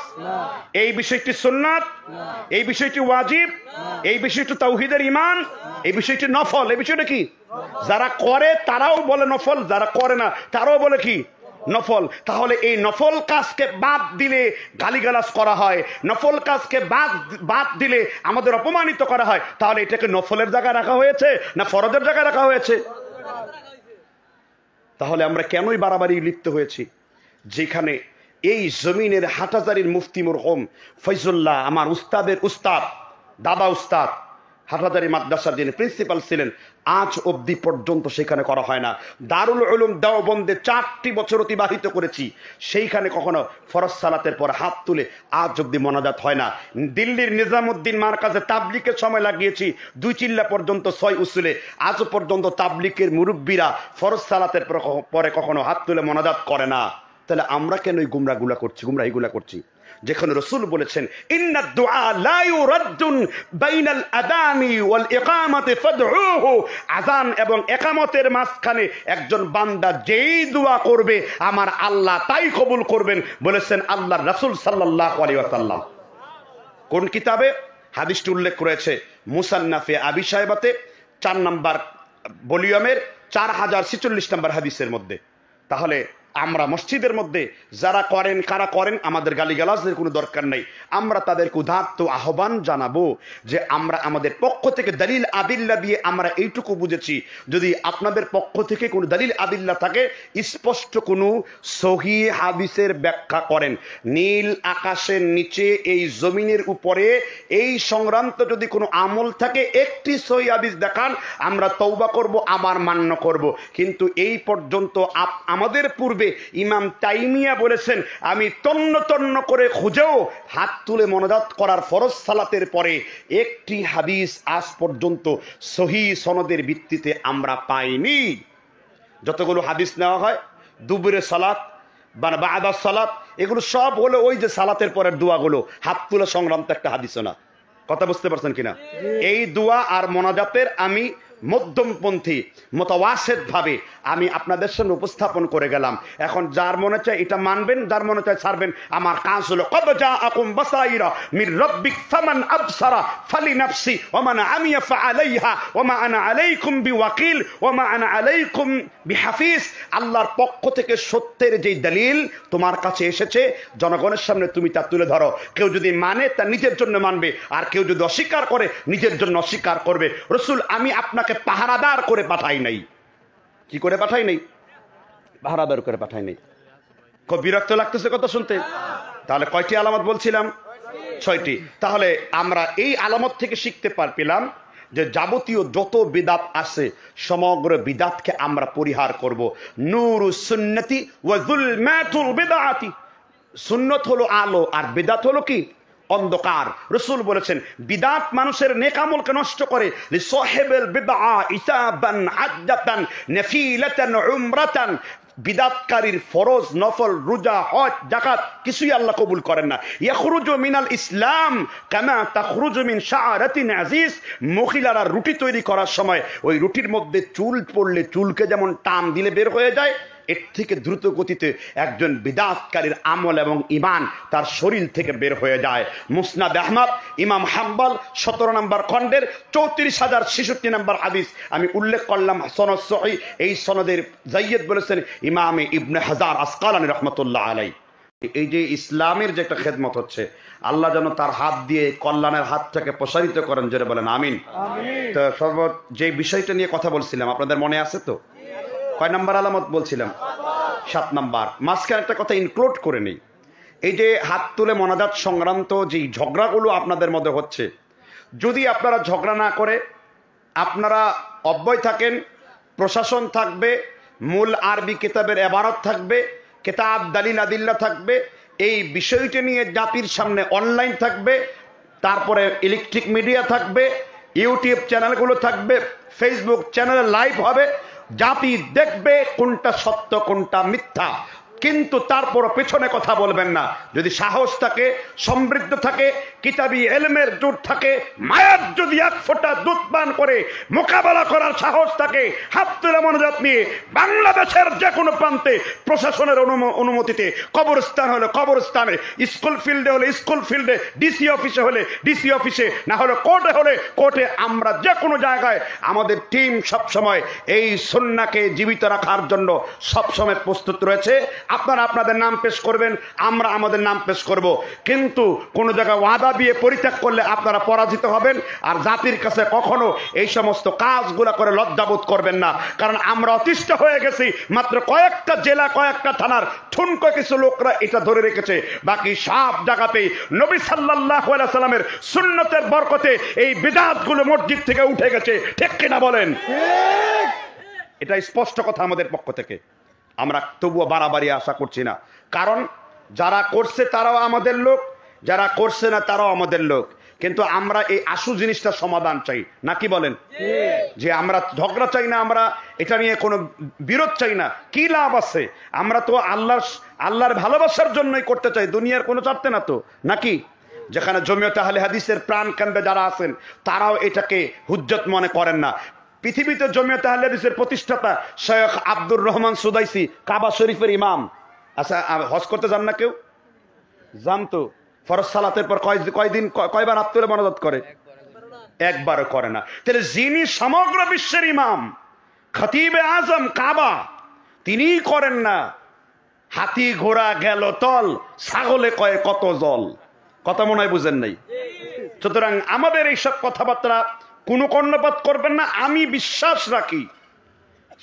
এই বিষয়টি সুন্নাত এই বিষয়টি ওয়াজিব এই বিষয়টি তৌহিদের ইমান এই বিষয়টি নফল এই বিষয়টা কি যারা করে তারাও বলে নফল যারা করে না তারাও বলে কি নফল তাহলে এই নফল কাজকে বাদ দিলে গালিগালাজ করা হয় নফল কাজকে বাদ বাদ দিলে আমাদের অপমানিত করা হয় তাহলে এটাকে নফলের জায়গায় রাখা হয়েছে না ফরদের জায়গায় রাখা হয়েছে তাহলে আমরা কেনই বাড়াবাড়ি লিপ্ত হয়েছি যেখানে এই জমিনের হাটাজারির মুফতি মুরহম ফৈজুল্লাহ আমার উস্তাদের উস্তাদ দাদা উস্তাদ হাটাদারি মাদ্রাসার যিনি প্রিন্সিপাল ছিলেন আজ অবধি পর্যন্ত সেখানে করা হয় না দারুল উলুম দেওবন্দে চারটি বছর অতিবাহিত করেছি সেইখানে কখনো ফরজ সালাতের পর হাত তুলে আজ অবধি মনাজাত হয় না দিল্লির নিজামুদ্দিন মার কাছে তাবলিকের সময় লাগিয়েছি দুই চিল্লা পর্যন্ত ছয় উসুলে আজ পর্যন্ত তাবলিকের মুরব্বীরা ফরজ সালাতের পরে কখনো হাত তুলে মনাজাত করে না তাহলে আমরা কেন এই গুমরাগুলা করছি গুমরাহিগুলা করছি যেখানে রসুল বলেছেন ইন্না দোয়া লায়ু বাইনাল আদামি ওয়াল এবং একামতের মাঝখানে একজন বান্দা যেই দোয়া করবে আমার আল্লাহ তাই কবুল করবেন বলেছেন আল্লাহ রসুল সাল্লাল্লাহু আলাইহি ওয়াসাল্লাম কোন কিতাবে হাদিসটি উল্লেখ করেছে মুসান্নাফে আবি সাহেবাতে চার নাম্বার ভলিউমের চার হাজার ছেচল্লিশ নম্বর হাদিসের মধ্যে তাহলে আমরা মসজিদের মধ্যে যারা করেন কারা করেন আমাদের গালিগালাজের কোনো দরকার নেই আমরা তাদেরকে উদাত্ত আহ্বান জানাবো যে আমরা আমাদের পক্ষ থেকে দালিল আদিল্লা দিয়ে আমরা এইটুকু বুঝেছি যদি আপনাদের পক্ষ থেকে কোনো দালিল আদিল্লা থাকে স্পষ্ট কোনো সহি হাবিসের ব্যাখ্যা করেন নীল আকাশের নিচে এই জমিনের উপরে এই সংক্রান্ত যদি কোনো আমল থাকে একটি সহি হাবিস দেখান আমরা তৌবা করব আবার মান্য করব কিন্তু এই পর্যন্ত আমাদের পূর্বে মধ্যে ইমাম তাইমিয়া বলেছেন আমি তন্ন তন্ন করে খুঁজেও হাত তুলে মনোজাত করার ফরজ সালাতের পরে একটি হাদিস আজ পর্যন্ত সহি সনদের ভিত্তিতে আমরা পাইনি যতগুলো হাদিস নেওয়া হয় দুবুরে সালাত বা আদা সালাত এগুলো সব হলো ওই যে সালাতের পরের দোয়াগুলো হাত তুলে সংক্রান্ত একটা হাদিসও না কথা বুঝতে পারছেন কিনা এই দোয়া আর মনাজাতের আমি মধ্যমপন্থী মতওয়াসেদভাবে আমি আপনাদের সামনে উপস্থাপন করে গেলাম এখন যার মনে চায় এটা মানবেন যার মনে চায় ছাড়বেন আমার কাজ হলো কবজা আকুম বাসাইরা মির রব্বিক ফামান আবসারা ফালি নাফসি ওমান আমিয়া ফাআলাইহা ওমা আনা আলাইকুম বিওয়াকিল ওমা আনা আলাইকুম বিহাফিজ আল্লাহর পক্ষ থেকে সত্যের যেই দলিল তোমার কাছে এসেছে জনগণের সামনে তুমি তা তুলে ধরো কেউ যদি মানে তা নিজের জন্য মানবে আর কেউ যদি অস্বীকার করে নিজের জন্য অস্বীকার করবে রসুল আমি আপনাকে পাহারাদার করে পাঠাই নাই কি করে পাঠাই নাই পাহারাদার করে পাঠাই নাই খুব বিরক্ত লাগতেছে কথা শুনতে তাহলে কয়টি আলামত বলছিলাম ছয়টি তাহলে আমরা এই আলামত থেকে শিখতে পারপিলাম যে যাবতীয় যত বিদাত আছে সমগ্র বিদাতকে আমরা পরিহার করব নূর সুন্নতি ওয়াজুল ম্যাথুল বেদাতি সুন্নত হলো আলো আর বিদাত হলো কি অন্ধকার রসুল বলেছেন বিদাত মানুষের নেকামলকে নষ্ট করে বিদাতকারীর ফরজ নফল রোজা হজ জাকাত কিছুই আল্লাহ কবুল করেন না ইয়াখরুজ মিনাল ইসলাম কানা তাখরুজু মিন শাআরাতিন আজিজ মহিলারা রুটি তৈরি করার সময় ওই রুটির মধ্যে চুল পড়লে চুলকে যেমন টান দিলে বের হয়ে যায় এর থেকে দ্রুত গতিতে একজন বিদাতকারীর আমল এবং ইমান তার শরীর থেকে বের হয়ে যায় মুসনাদ আহমদ ইমাম হাম্বাল সতেরো নম্বর খণ্ডের চৌত্রিশ হাজার ছেষট্টি নম্বর হাদিস আমি উল্লেখ করলাম সনদ সহি এই সনদের জাইয়দ বলেছেন ইমামে ইবনে হাজার আসকালানি রহমতুল্লাহ আলাই এই যে ইসলামের যে একটা খেদমত হচ্ছে আল্লাহ যেন তার হাত দিয়ে কল্যাণের হাতটাকে প্রসারিত করেন যেটা বলেন আমিন তো সর্ব যে বিষয়টা নিয়ে কথা বলছিলাম আপনাদের মনে আছে তো কয় নাম্বার আলামত বলছিলাম সাত নাম্বার মাঝখানে একটা কথা ইনক্লুড করে নেই এই যে হাত তুলে মনাজাত সংক্রান্ত যেই ঝগড়াগুলো আপনাদের মধ্যে হচ্ছে যদি আপনারা ঝগড়া না করে আপনারা অব্যয় থাকেন প্রশাসন থাকবে মূল আরবি কিতাবের এবারত থাকবে কেতাব দালিল আদিল্লা থাকবে এই বিষয়টি নিয়ে জাতির সামনে অনলাইন থাকবে তারপরে ইলেকট্রিক মিডিয়া থাকবে ইউটিউব চ্যানেলগুলো থাকবে ফেসবুক চ্যানেলে লাইভ হবে জাতি দেখবে কোনটা সত্য কোনটা মিথ্যা কিন্তু তারপর পেছনে কথা বলবেন না যদি সাহস থাকে সমৃদ্ধ থাকে কিতাবি এলমের দূর থাকে মায়ার যদি এক ফোটা দুধ পান করে মোকাবেলা করার সাহস থাকে হাত তুলে মনোজাত নিয়ে বাংলাদেশের যে কোনো প্রান্তে প্রশাসনের অনুমতিতে কবরস্থান হলে কবরস্থানে স্কুল ফিল্ডে হলে স্কুল ফিল্ডে ডিসি অফিসে হলে ডিসি অফিসে না হলে কোর্টে হলে কোর্টে আমরা যে কোনো জায়গায় আমাদের টিম সবসময় এই সন্নাকে জীবিত রাখার জন্য সবসময় প্রস্তুত রয়েছে আপনারা আপনাদের নাম পেশ করবেন আমরা আমাদের নাম পেশ করব কিন্তু কোনো জায়গায় ওয়াদা বিয়ে পরিত্যাগ করলে আপনারা পরাজিত হবেন আর জাতির কাছে কখনো এই সমস্ত কাজগুলো করে লজ্জাবোধ করবেন না কারণ আমরা অতিষ্ঠ হয়ে গেছি মাত্র কয়েকটা জেলা কয়েকটা থানার ঠুনকো কিছু লোকরা এটা ধরে রেখেছে বাকি সব জায়গাতেই নবী সাল্লাহ সাল্লামের সুন্নতের বরকতে এই বিদাতগুলো মসজিদ থেকে উঠে গেছে ঠিক কিনা বলেন এটা স্পষ্ট কথা আমাদের পক্ষ থেকে আমরা তবুও বাড়াবাড়ি আশা করছি না কারণ যারা করছে তারাও আমাদের লোক যারা করছে না তারাও আমাদের লোক কিন্তু আমরা এই আশু জিনিসটা সমাধান চাই নাকি বলেন যে আমরা ঝগড়া চাই না আমরা এটা নিয়ে কোনো বিরোধ চাই না কি লাভ আছে আমরা তো আল্লাহ আল্লাহর ভালোবাসার জন্যই করতে চাই দুনিয়ার কোনো চাপতে না তো নাকি যেখানে জমিও তাহলে হাদিসের প্রাণ কেন্দ্রে যারা আছেন তারাও এটাকে হুজ্জত মনে করেন না পৃথিবীতে জমিয়া হাদিসের প্রতিষ্ঠাতা সৈয়দ আব্দুর রহমান সুদাইসি কাবা শরীফের ইমাম আচ্ছা হজ করতে যান না কেউ জানতো ফরজ সালাতের পর কয় কয়দিন কয়বার হাত তুলে করে একবারও করে না তাহলে যিনি সমগ্র বিশ্বের ইমাম খতিবে আজম কাবা তিনি করেন না হাতি ঘোড়া গেল তল ছাগলে কয়ে কত জল কথা মনে হয় বুঝেন নাই সুতরাং আমাদের এইসব কথাবার্তা কোনো কর্ণপাত করবেন না আমি বিশ্বাস রাখি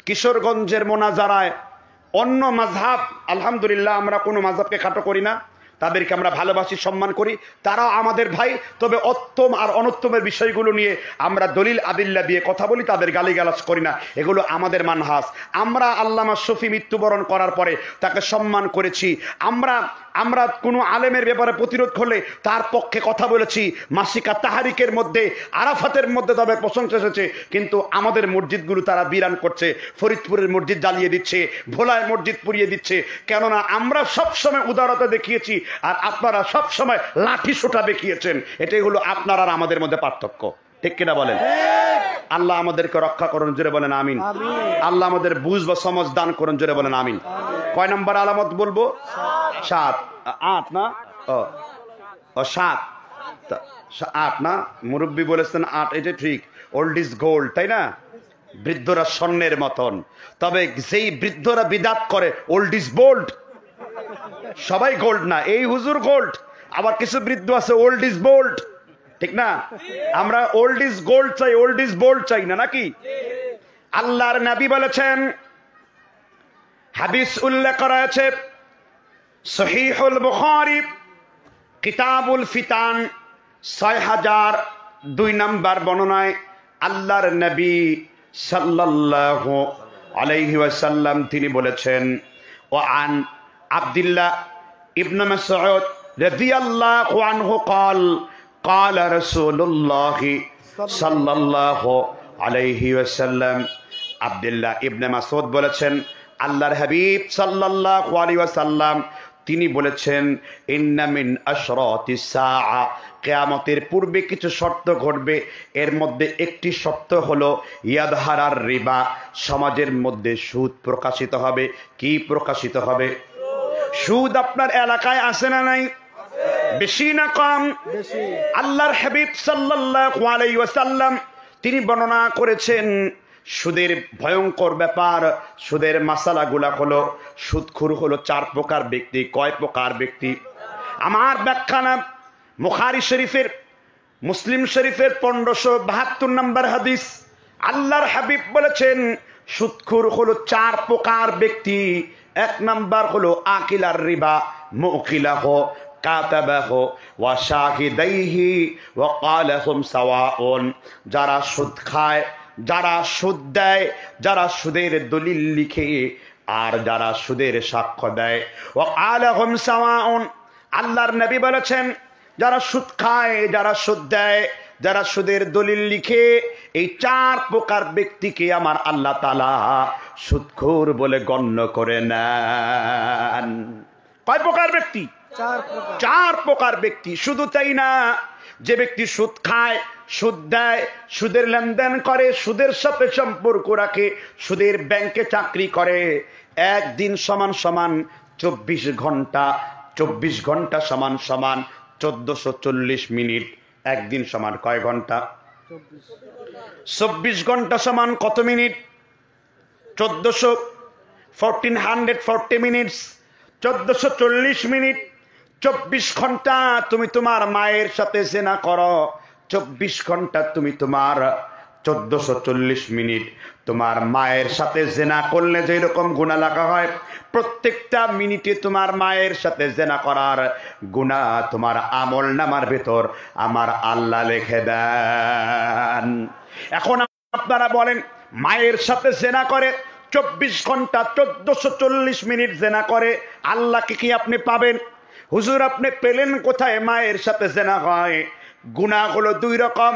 কিশোরগঞ্জের মোনা যারায় অন্য মাঝহাব আলহামদুলিল্লাহ আমরা কোনো মাঝহাবকে খাটো করি না তাদেরকে আমরা ভালোবাসি সম্মান করি তারাও আমাদের ভাই তবে অত্তম আর অনত্তমের বিষয়গুলো নিয়ে আমরা দলিল আবিল্লা দিয়ে কথা বলি তাদের গালিগালাজ করি না এগুলো আমাদের মানহাস আমরা আল্লামা শফি মৃত্যুবরণ করার পরে তাকে সম্মান করেছি আমরা আমরা কোনো আলেমের ব্যাপারে প্রতিরোধ করলে তার পক্ষে কথা বলেছি মাসিকা তাহারিকের মধ্যে আরাফাতের মধ্যে তবে প্রশংসা এসেছে কিন্তু আমাদের মসজিদগুলো তারা বিরান করছে ফরিদপুরের মসজিদ জ্বালিয়ে দিচ্ছে ভোলায় মসজিদ পুড়িয়ে দিচ্ছে কেননা আমরা সবসময় উদারতা দেখিয়েছি আর আপনারা সবসময় লাঠি সোটা দেখিয়েছেন এটাই হলো আপনার আর আমাদের মধ্যে পার্থক্য ঠিক কিনা বলেন আল্লাহ আমাদেরকে রক্ষা করুন জোরে বলেন আমিন আল্লাহ আমাদের বুঝ বা সমাজ দান করুন জোরে বলেন আমিন কয় নম্বর আলামত বলবো সাত আট না ও সাত আট না মুরব্বী বলেছেন আট এটা ঠিক ওল্ড ইজ গোল্ড তাই না বৃদ্ধরা স্বর্ণের মতন তবে যেই বৃদ্ধরা বিদাত করে ওল্ড ইজ বোল্ড সবাই গোল্ড না এই হুজুর গোল্ড আবার কিছু বৃদ্ধ আছে ওল্ড ইজ বোল্ড ঠিক না আমরা ওল্ড ইজ গোল্ড চাই ওল্ড ইজ বোল্ড চাই না নাকি আল্লাহর নাবি বলেছেন হাদিস উল্লেখ করা আছে সহিহুল বুখারি কিতাবুল ফিতান ছয় হাজার দুই নম্বর বর্ণনায় আল্লাহর নবী সাল্লাহ আলাইহি ওয়াসাল্লাম তিনি বলেছেন ও আন আবদুল্লাহ ইবনে মাসউদ রাদিয়াল্লাহু আনহু قال قال رسول الله صلى الله عليه وسلم আবদুল্লাহ ইবনে মাসউদ বলেছেন আল্লাহর হাবিব সাল্লাহ আলী তিনি বলেছেন ইন্নামিন কেয়ামতের পূর্বে কিছু শর্ত ঘটবে এর মধ্যে একটি শর্ত হলো ইয়াদহারার রিবা সমাজের মধ্যে সুদ প্রকাশিত হবে কি প্রকাশিত হবে সুদ আপনার এলাকায় আসে না নাই বেশি না কম আল্লাহর হাবিব সাল্লাহ আলাই ওয়াসাল্লাম তিনি বর্ণনা করেছেন সুদের ভয়ঙ্কর ব্যাপার সুদের গুলা হলো সুদখুর হলো চার প্রকার ব্যক্তি কয় প্রকার ব্যক্তি আমার ব্যাখ্যানা মুখারি শরীফের মুসলিম শরীফের পনেরোশো বাহাত্তর নম্বর হাদিস আল্লাহর হাবিব বলেছেন সুৎখুর হলো চার প্রকার ব্যক্তি এক নম্বর হলো আকিলার রিবা মৌকিলা হো কাতাবাহ ওয়া শাহিদাইহি ওয়া কালাহুম সাওয়াউন যারা সুদ খায় যারা সুদ দেয় যারা সুদের দলিল লিখে আর যারা সুদের সাক্ষ্য দেয় ও আলহম সাওয়াউন আল্লাহর নবী বলেছেন যারা সুদ খায় যারা সুদ দেয় যারা সুদের দলিল লিখে এই চার প্রকার ব্যক্তিকে আমার আল্লাহ তালা সুদখোর বলে গণ্য করে নেন কয় প্রকার ব্যক্তি চার প্রকার ব্যক্তি শুধু তাই না যে ব্যক্তি সুদ খায় সুদ দেয় সুদের লেনদেন করে সুদের সাথে সম্পর্ক রাখে সুদের ব্যাংকে চাকরি করে একদিন সমান সমান চব্বিশ ঘন্টা চব্বিশ ঘন্টা সমান সমান চোদ্দশো চল্লিশ মিনিট একদিন সমান কয় ঘন্টা চব্বিশ ঘন্টা সমান কত মিনিট চোদ্দশো ফোরটিন হান্ড্রেড ফোরটি মিনিটস চোদ্দশো চল্লিশ মিনিট চব্বিশ ঘন্টা তুমি তোমার মায়ের সাথে সেনা করো চব্বিশ ঘন্টা তুমি তোমার চোদ্দশো চল্লিশ মিনিট তোমার মায়ের সাথে জেনা করলে রকম গুণা লাগা হয় প্রত্যেকটা মিনিটে তোমার মায়ের সাথে জেনা করার গুণা তোমার আমল নামার ভেতর আমার আল্লাহ লেখে দেন এখন আপনারা বলেন মায়ের সাথে জেনা করে চব্বিশ ঘন্টা চোদ্দশো চল্লিশ মিনিট জেনা করে আল্লাহকে কি আপনি পাবেন হুজুর আপনি পেলেন কোথায় মায়ের সাথে জেনা হয় গুণাগুলো দুই রকম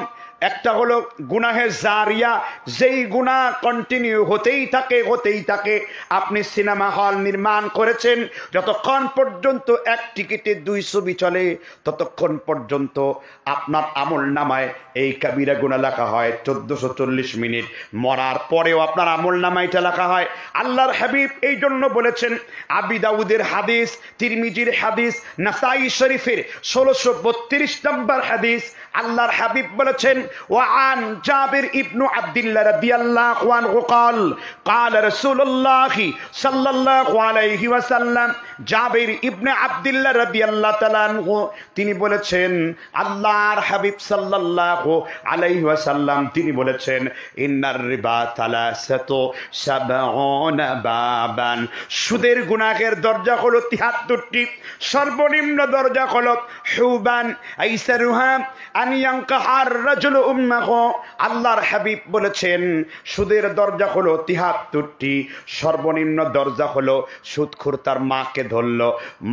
একটা হলো গুনাহে জারিয়া যেই গুণা কন্টিনিউ হতেই থাকে হতেই থাকে আপনি সিনেমা হল নির্মাণ করেছেন যতক্ষণ পর্যন্ত এক টিকিটে দুই ছবি চলে ততক্ষণ পর্যন্ত আপনার আমল নামায় এই কাবিরা গুণা লেখা হয় চোদ্দশো চল্লিশ মিনিট মরার পরেও আপনার আমল নামাইটা লেখা হয় আল্লাহর হাবিব এই জন্য বলেছেন আবিদাউদের হাদিস তিরমিজির হাদিস নাসাই শরীফের ষোলোশো বত্রিশ নম্বর হাদিস আল্লাহর হাবিব বলেছেন ওয়ান জাবির ইবনু আব্দুল্লাহ রাদিয়াল্লাহু আনহু قال قال رسول الله صلى الله عليه وسلم জাবির ইবনে আব্দুল্লাহ রাদিয়াল্লাহু তাআলা আনহু তিনি বলেছেন আল্লাহর হাবিব সাল্লাল্লাহু আলাইহি ওয়াসাল্লাম তিনি বলেছেন ইন্নার রিবা তালাসাতু সাবউন বাবান সুদের গুনাহের দরজা হলো 73টি সর্বনিম্ন দরজা হলো হুবান আইসারুহা আল্লাহর হাবিব বলেছেন সুদের দরজা হলো তিহাত্তরটি সর্বনিম্ন দরজা হলো সুদখুর তার মাকে ধরল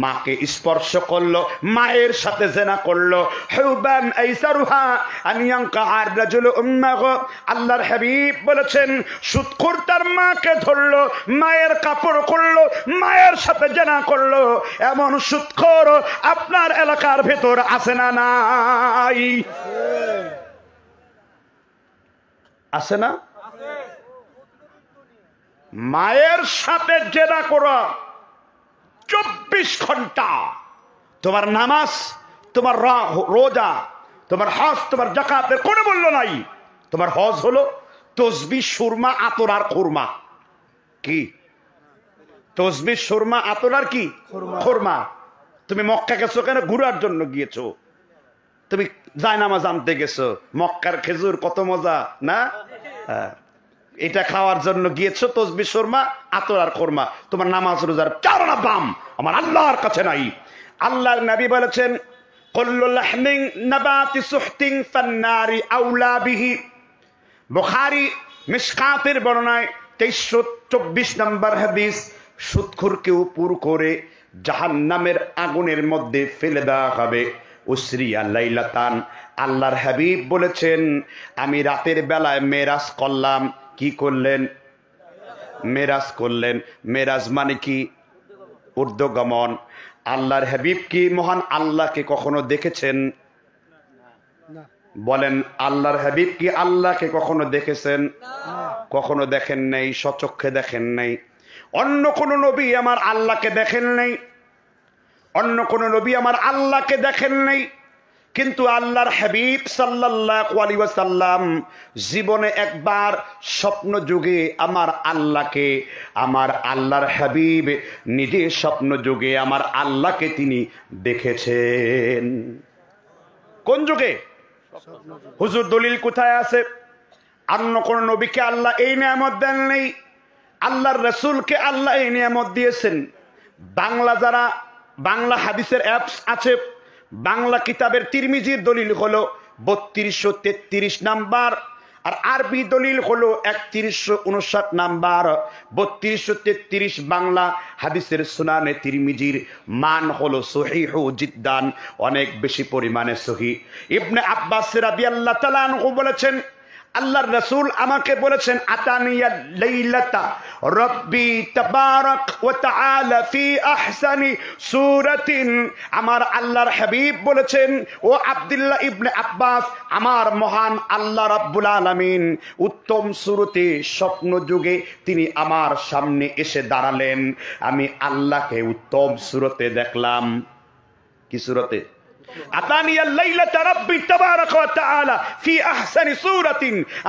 মাকে স্পর্শ করলো মায়ের সাথে জেনা করলো আল্লাহর হাবিব বলেছেন সুদখুর তার মাকে ধরলো মায়ের কাপড় করলো মায়ের সাথে জেনা করলো এমন সুৎখর আপনার এলাকার ভেতর আছে না নাই আছে না মায়ের সাথে জেদা করো চব্বিশ ঘন্টা তোমার নামাজ তোমার রোজা তোমার হজ তোমার জাকাতের কোনো মূল্য নাই তোমার হজ হলো তসবি সুরমা আতর আর খুরমা কি তসবি সুরমা আতর আর কি খুরমা তুমি মক্কা গেছো কেন ঘুরার জন্য গিয়েছো তুমি জায়নামাজ আনতে গেছো মক্কার খেজুর কত মজা না হ্যাঁ। এটা খাওয়ার জন্য গিয়েছো তসবি শর্মা আতর আর খোরমা তোমার নামাজ রোজার চারণা বাম আমার আল্লাহর কাছে নাই আল্লাহর নাবি বলেছেন জাহান্নামের আগুনের মধ্যে ফেলে দেওয়া হবে উসরিয়া লাইলাতান আল্লাহর হাবিব বলেছেন আমি রাতের বেলায় মেরাজ করলাম কি করলেন মেরাজ করলেন মেরাজ মানে কি ঊর্ধ্বগমন আল্লাহর হাবিব কি মহান আল্লাহকে কখনো দেখেছেন বলেন আল্লাহর হাবিব কি আল্লাহকে কখনো দেখেছেন কখনো দেখেন নাই সচক্ষে দেখেন নাই অন্য কোন নবী আমার আল্লাহকে দেখেন নাই অন্য কোনো নবী আমার আল্লাহকে দেখেন নাই কিন্তু আল্লাহর হাবিব সাল্লাহ আলী ওয়াসাল্লাম জীবনে একবার স্বপ্ন যুগে আমার আল্লাহকে আমার আল্লাহর হাবিব নিজে স্বপ্ন যুগে আমার আল্লাহকে তিনি দেখেছেন কোন যুগে হুজুর দলিল কোথায় আছে অন্য কোন নবীকে আল্লাহ এই নিয়ামত দেন নেই আল্লাহর রসুলকে আল্লাহ এই নিয়ামত দিয়েছেন বাংলা যারা বাংলা হাদিসের অ্যাপস আছে বাংলা কিতাবের তিরমিজির দলিল হলো বত্রিশশো তেত্রিশ নাম্বার আর আরবি দলিল হলো একত্রিশশো উনষাট নাম্বার বত্রিশশো তেত্রিশ বাংলা হাদিসের সুনানে তিরমিজির মান হলো সহি জিদ্দান অনেক বেশি পরিমাণে সহি ইবনে আব্বাস রাবি আল্লাহ তালানহু বলেছেন আল্লাহর রসুল আমাকে বলেছেন আতানিয়া লাইলাতা রব্বি তাবারাক ওয়া তাআলা ফি আহসানি সূরাতিন আমার আল্লাহর হাবিব বলেছেন ও আব্দুল্লাহ ইবনে আব্বাস আমার মহান আল্লাহ রাব্বুল আলামিন উত্তম সূরতে স্বপ্ন যুগে তিনি আমার সামনে এসে দাঁড়ালেন আমি আল্লাহকে উত্তম সূরতে দেখলাম কি সূরতে আতানি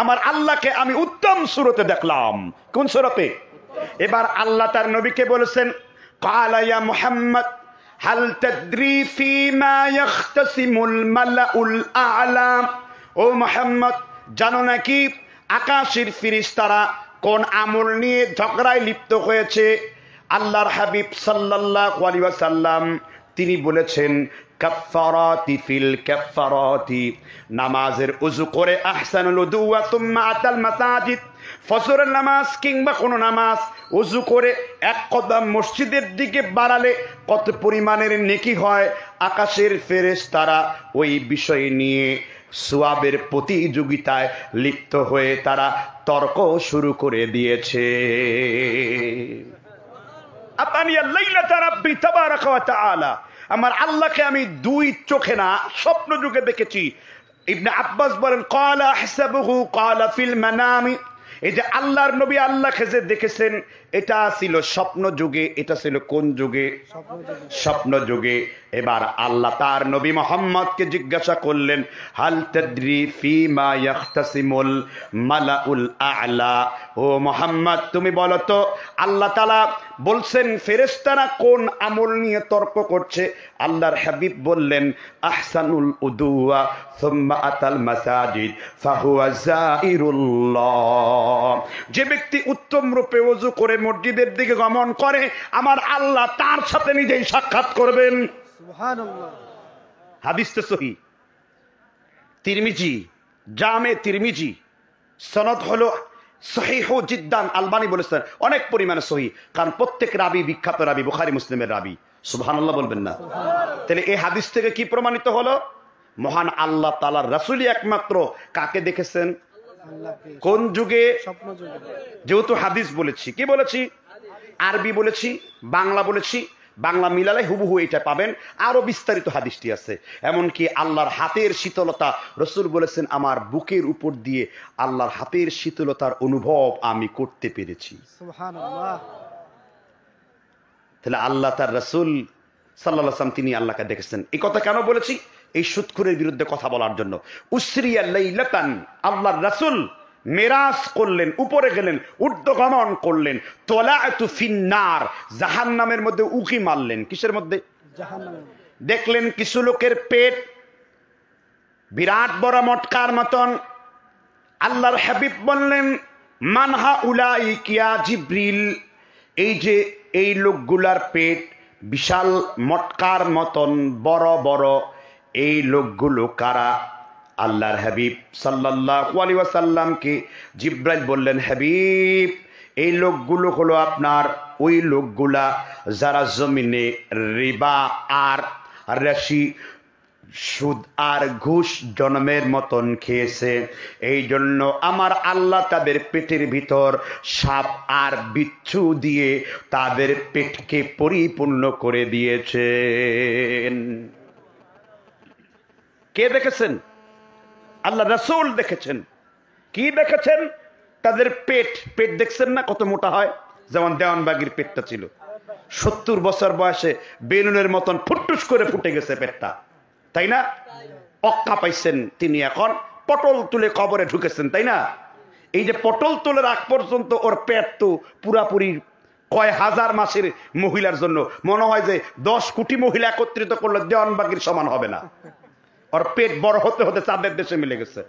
আমার আল্লাহকে আমি উত্তম সুরতে দেখলাম কোন সুরতে এবার আল্লাহ তার নবীকে বলেছেন ক্বালা ইয়া হাল তাদরি ফি মা ইয়াখতাসিমুল মালাউল আ'লা ও মোহাম্মদ জানো নাকি আকাশের তারা কোন আমল নিয়ে ঝগড়ায় লিপ্ত হয়েছে আল্লাহর হাবিব সাল্লাল্লাহু আলাইহি ওয়াসাল্লাম তিনি বলেছেন কাফারাতি ফিল কাফারাতি নামাজের উযু করে আহসানুল উযু তুম্মা আতাল মাসাজিদ ফজরের নামাজ কিংবা কোনো নামাজ উযু করে এক কদম মসজিদের দিকে বাড়ালে কত পরিমাণের নেকি হয় আকাশের ফেরেশ তারা ওই বিষয় নিয়ে সোয়াবের প্রতিযোগিতায় লিপ্ত হয়ে তারা তর্ক শুরু করে দিয়েছে আতানিয়া লাইলাতা রাব্বি তাবারাকা ওয়া তাআলা আমার আল্লাহকে আমি দুই চোখে না স্বপ্ন যুগে দেখেছি ইবনে আব্বাস বলেন ক্বালা আহসাবুহু ক্বালা ফিল মানামি এই যে আল্লাহর নবী আল্লাহকে যে দেখেছেন এটা ছিল স্বপ্ন যুগে এটা ছিল কোন যুগে স্বপ্ন যুগে এবার আল্লাহ তার নবী মোহাম্মদকে জিজ্ঞাসা করলেন হাল তদ্রি ফিমা ইয়াখতাসিমুল মালাউল আলা ও মোহাম্মদ তুমি বলো তো আল্লাহ তালা বলছেন ফেরেস্তারা কোন আমল নিয়ে তর্ক করছে আল্লাহর হাবিব বললেন আহসানুল উদুয়া সুম্মা আতাল মাসাজিদ ফাহুয়া জাইরুল্লাহ যে ব্যক্তি উত্তম রূপে ওযু করে মসজিদের দিকে গমন করে আমার আল্লাহ তার সাথে নিজেই সাক্ষাৎ করবেন হাদিস তো সহি তিরমিজি জামে তিরমিজি সনদ হলো সহিদ্দান আলবানি বলেছেন অনেক পরিমাণে সহি কারণ প্রত্যেক রাবি বিখ্যাত রাবি বুখারি মুসলিমের রাবি সুবহানাল্লাহ বলবেন না তাহলে এই হাদিস থেকে কি প্রমাণিত হলো মহান আল্লাহ তালার রাসুলি একমাত্র কাকে দেখেছেন কোন যুগে যেহেতু হাদিস বলেছি কি বলেছি আরবি বলেছি বাংলা বলেছি বাংলা মিলালে হুবহু এটা পাবেন আরো বিস্তারিত হাদিসটি আছে এমনকি আল্লাহর হাতের শীতলতা রসুল বলেছেন আমার বুকের উপর দিয়ে আল্লাহর হাতের শীতলতার অনুভব আমি করতে পেরেছি তাহলে আল্লাহ তার রসুল সাল্লাহ তিনি আল্লাহকে দেখেছেন এই কথা কেন বলেছি এই সুৎখুরের বিরুদ্ধে কথা বলার জন্য উসরিয়া লাইলাতান রাসুল মেরাজ করলেন উপরে গেলেন উর্ধগমন করলেন তোলা তু ফিন্নার জাহান নামের মধ্যে উকি মারলেন কিসের মধ্যে দেখলেন কিছু লোকের পেট বিরাট বড় মটকার মতন আল্লাহর হাবিব বললেন মানহা উলাই কিয়া জিব্রিল এই যে এই লোকগুলার পেট বিশাল মটকার মতন বড় বড় এই লোকগুলো কারা আল্লাহর হাবিব সাল্লাহু আলী ওয়াসাল্লামকে জিব্রাইল বললেন হাবিব এই লোকগুলো হলো আপনার ওই লোকগুলা যারা জমিনে রিবা আর রাশি সুদ আর ঘুষ জন্মের মতন খেয়েছে এই জন্য আমার আল্লাহ তাদের পেটের ভিতর সাপ আর বিচ্ছু দিয়ে তাদের পেটকে পরিপূর্ণ করে দিয়েছেন কে দেখেছেন আল্লাহ রসুল দেখেছেন কি দেখেছেন তাদের পেট পেট দেখছেন না কত মোটা হয় যেমন দেওয়ানবাগির পেটটা ছিল সত্তর বছর বয়সে বেলুনের মতন ফুটটুস করে ফুটে গেছে পেটটা তাই না অক্কা পাইছেন তিনি এখন পটল তুলে কবরে ঢুকেছেন তাই না এই যে পটল তোলার আগ পর্যন্ত ওর পেট তো পুরাপুরি কয় হাজার মাসের মহিলার জন্য মনে হয় যে দশ কোটি মহিলা একত্রিত করলে দেওয়ানবাগির সমান হবে না আর পেট বড় হতে হতে চাঁদের দেশে মিলে গেছে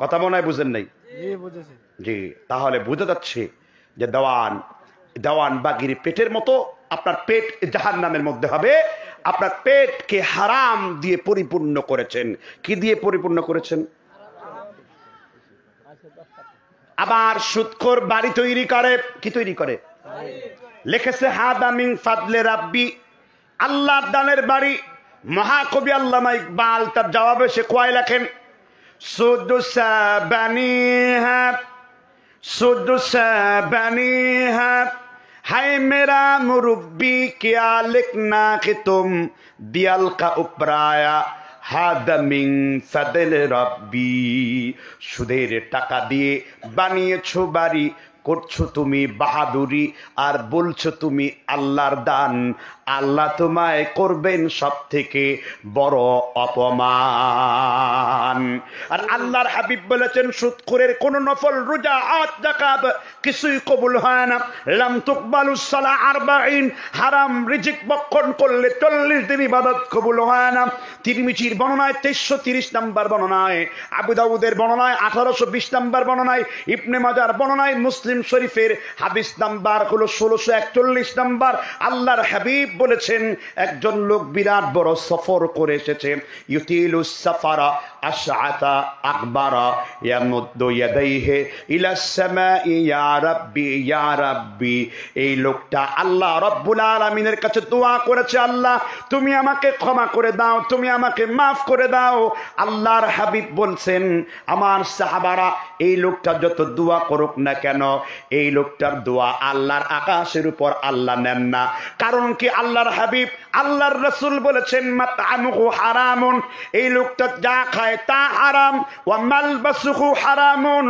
কথা মনে হয় বুঝেন নাই জি তাহলে বুঝে যাচ্ছে যে দেওয়ান দেওয়ান বাগির পেটের মতো আপনার পেট জাহান নামের মধ্যে হবে আপনার পেটকে হারাম দিয়ে পরিপূর্ণ করেছেন কি দিয়ে পরিপূর্ণ করেছেন আবার সুৎখোর বাড়ি তৈরি করে কি তৈরি করে লিখেছে হাদামিং ফাদলে রাব্বি আল্লাহ দানের বাড়ি মহাকবি আল্লামা ইকবাল তার জবাবে সে কোয়াই লেখেন হাই মেরা মুরব্বি কিয়া লিখনা কি তুম দিয়াল কা উপরায়া হাদামিং সাদেল রব্বি সুদের টাকা দিয়ে বানিয়েছো বাড়ি করছো তুমি বাহাদুরি আর বলছো তুমি আল্লাহর দান আল্লাহ তোমায় করবেন সব থেকে বড় অপমান আর আল্লাহর হাবিব বলেছেন সুৎকুরের কোন নফল রোজা আত জাকাত কিছুই কবুল হয় না লাম তুকবালুসালা আরবাইন হারাম রিজিক বক্ষণ করলে চল্লিশ দিন ইবাদত কবুল হয় না তিরমিচির বর্ণনায় তেইশশো তিরিশ নাম্বার বর্ণনায় আবুদাউদের বর্ণনায় আঠারোশো বিশ নাম্বার বর্ণনায় ইবনে মাজার বর্ণনায় মুসলিম শরীফের হাবিস নাম্বার হলো ষোলোশো একচল্লিশ নাম্বার আল্লাহর হাবিব বলেছেন একজন লোক বিরাট বড় সফর করে এসেছে ইউতিলুস সাফারা আশআতা আকবারা ইয়ামুদ্দু ইয়াদাইহি ইলা সামাই ইয়া রাব্বি ইয়া রাব্বি এই লোকটা আল্লাহ রব্বুল আলামিনের কাছে দোয়া করেছে আল্লাহ তুমি আমাকে ক্ষমা করে দাও তুমি আমাকে মাফ করে দাও আল্লাহর হাবিব বলছেন আমার সাহাবারা এই লোকটা যত দোয়া করুক না কেন এই লোকটার দোয়া আল্লাহর আকাশের উপর আল্লাহ নেন না কারণ কি আল্লাহর হাবিব আল্লাহর রসুল বলেছেন মাতানুহু হারামুন এই লোকটা যা খায় যায় তা হারাম ওয়ামাল বাসুহু হারামুন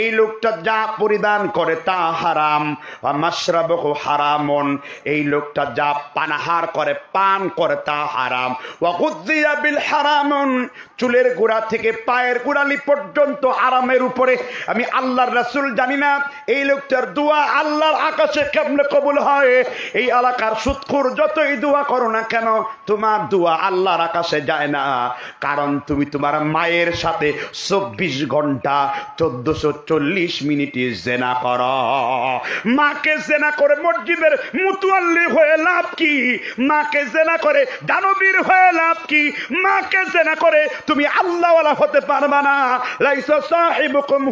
এই লোকটা যা পরিধান করে তা হারাম ওয়ামাশরাবহু হারামুন এই লোকটা যা পানাহার করে পান করে তা হারাম ওয়াকুদ্দিয়া বিল হারামুন চুলের গোড়া থেকে পায়ের গোড়ালি পর্যন্ত হারামের উপরে আমি আল্লাহর রাসূল জানি না এই লোকটার দোয়া আল্লাহর আকাশে কেমনে কবুল হয় এই এলাকার সুৎখুর যতই দোয়া করো না কেন তোমার দোয়া আল্লাহর আকাশে যায় না কারণ তুমি তোমার মায়ের সাথে চব্বিশ ঘন্টা চোদ্দশো চল্লিশ মিনিটে জেনা কর মাকে জেনা করে মসজিদের মুতুয়াল্লি হয়ে লাভ কি মাকে জেনা করে দানবীর হয়ে লাভ কি মাকে জেনা করে তুমি আল্লাহওয়ালা হতে পারবা না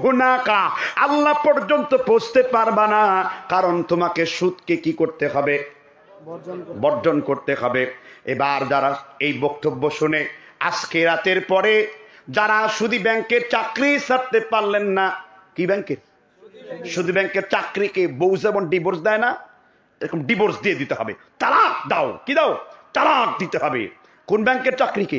হুনাকা আল্লাহ পর্যন্ত পৌঁছতে পারবা না কারণ তোমাকে সুদকে কি করতে হবে বর্জন করতে হবে এবার যারা এই বক্তব্য শুনে আজকে রাতের পরে যারা সুদী ব্যাংকের চাকরি ছাড়তে পারলেন না কি ব্যাংকের সুদী ব্যাংকের চাকরিকে বউ যেমন ডিভোর্স দেয় না এরকম ডিভোর্স দিয়ে দিতে হবে তালাক দাও কি দাও তালাক দিতে হবে কোন ব্যাংকের চাকরিকে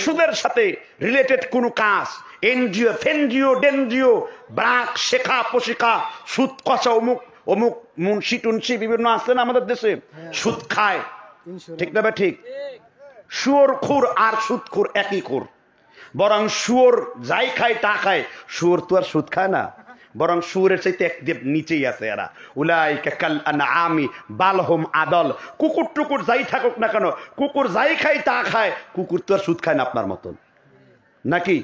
সুদের সাথে রিলেটেড কোন কাজ এনজিও ফেনজিও ডেনজিও ব্রাক শেখা পোশিকা সুদ কষা অমুক অমুক মুন্সি টুন্সি বিভিন্ন আছে না আমাদের দেশে হ্যাঁ। সুদ খায় ঠিক না ঠিক সুর খুর আর সুদ খুর একই খুর বরং শুয়োর যাই খায় তা খায় শুয়োর তো আর সুদ খায় না বরং সুরের চাইতে একদেব নিচেই আছে এরা উলাই কাল আমি বালহম আদল কুকুর টুকুর যাই থাকুক না কেন কুকুর যাই খায় তা খায় কুকুর তো আর সুদ খায় না আপনার মতন নাকি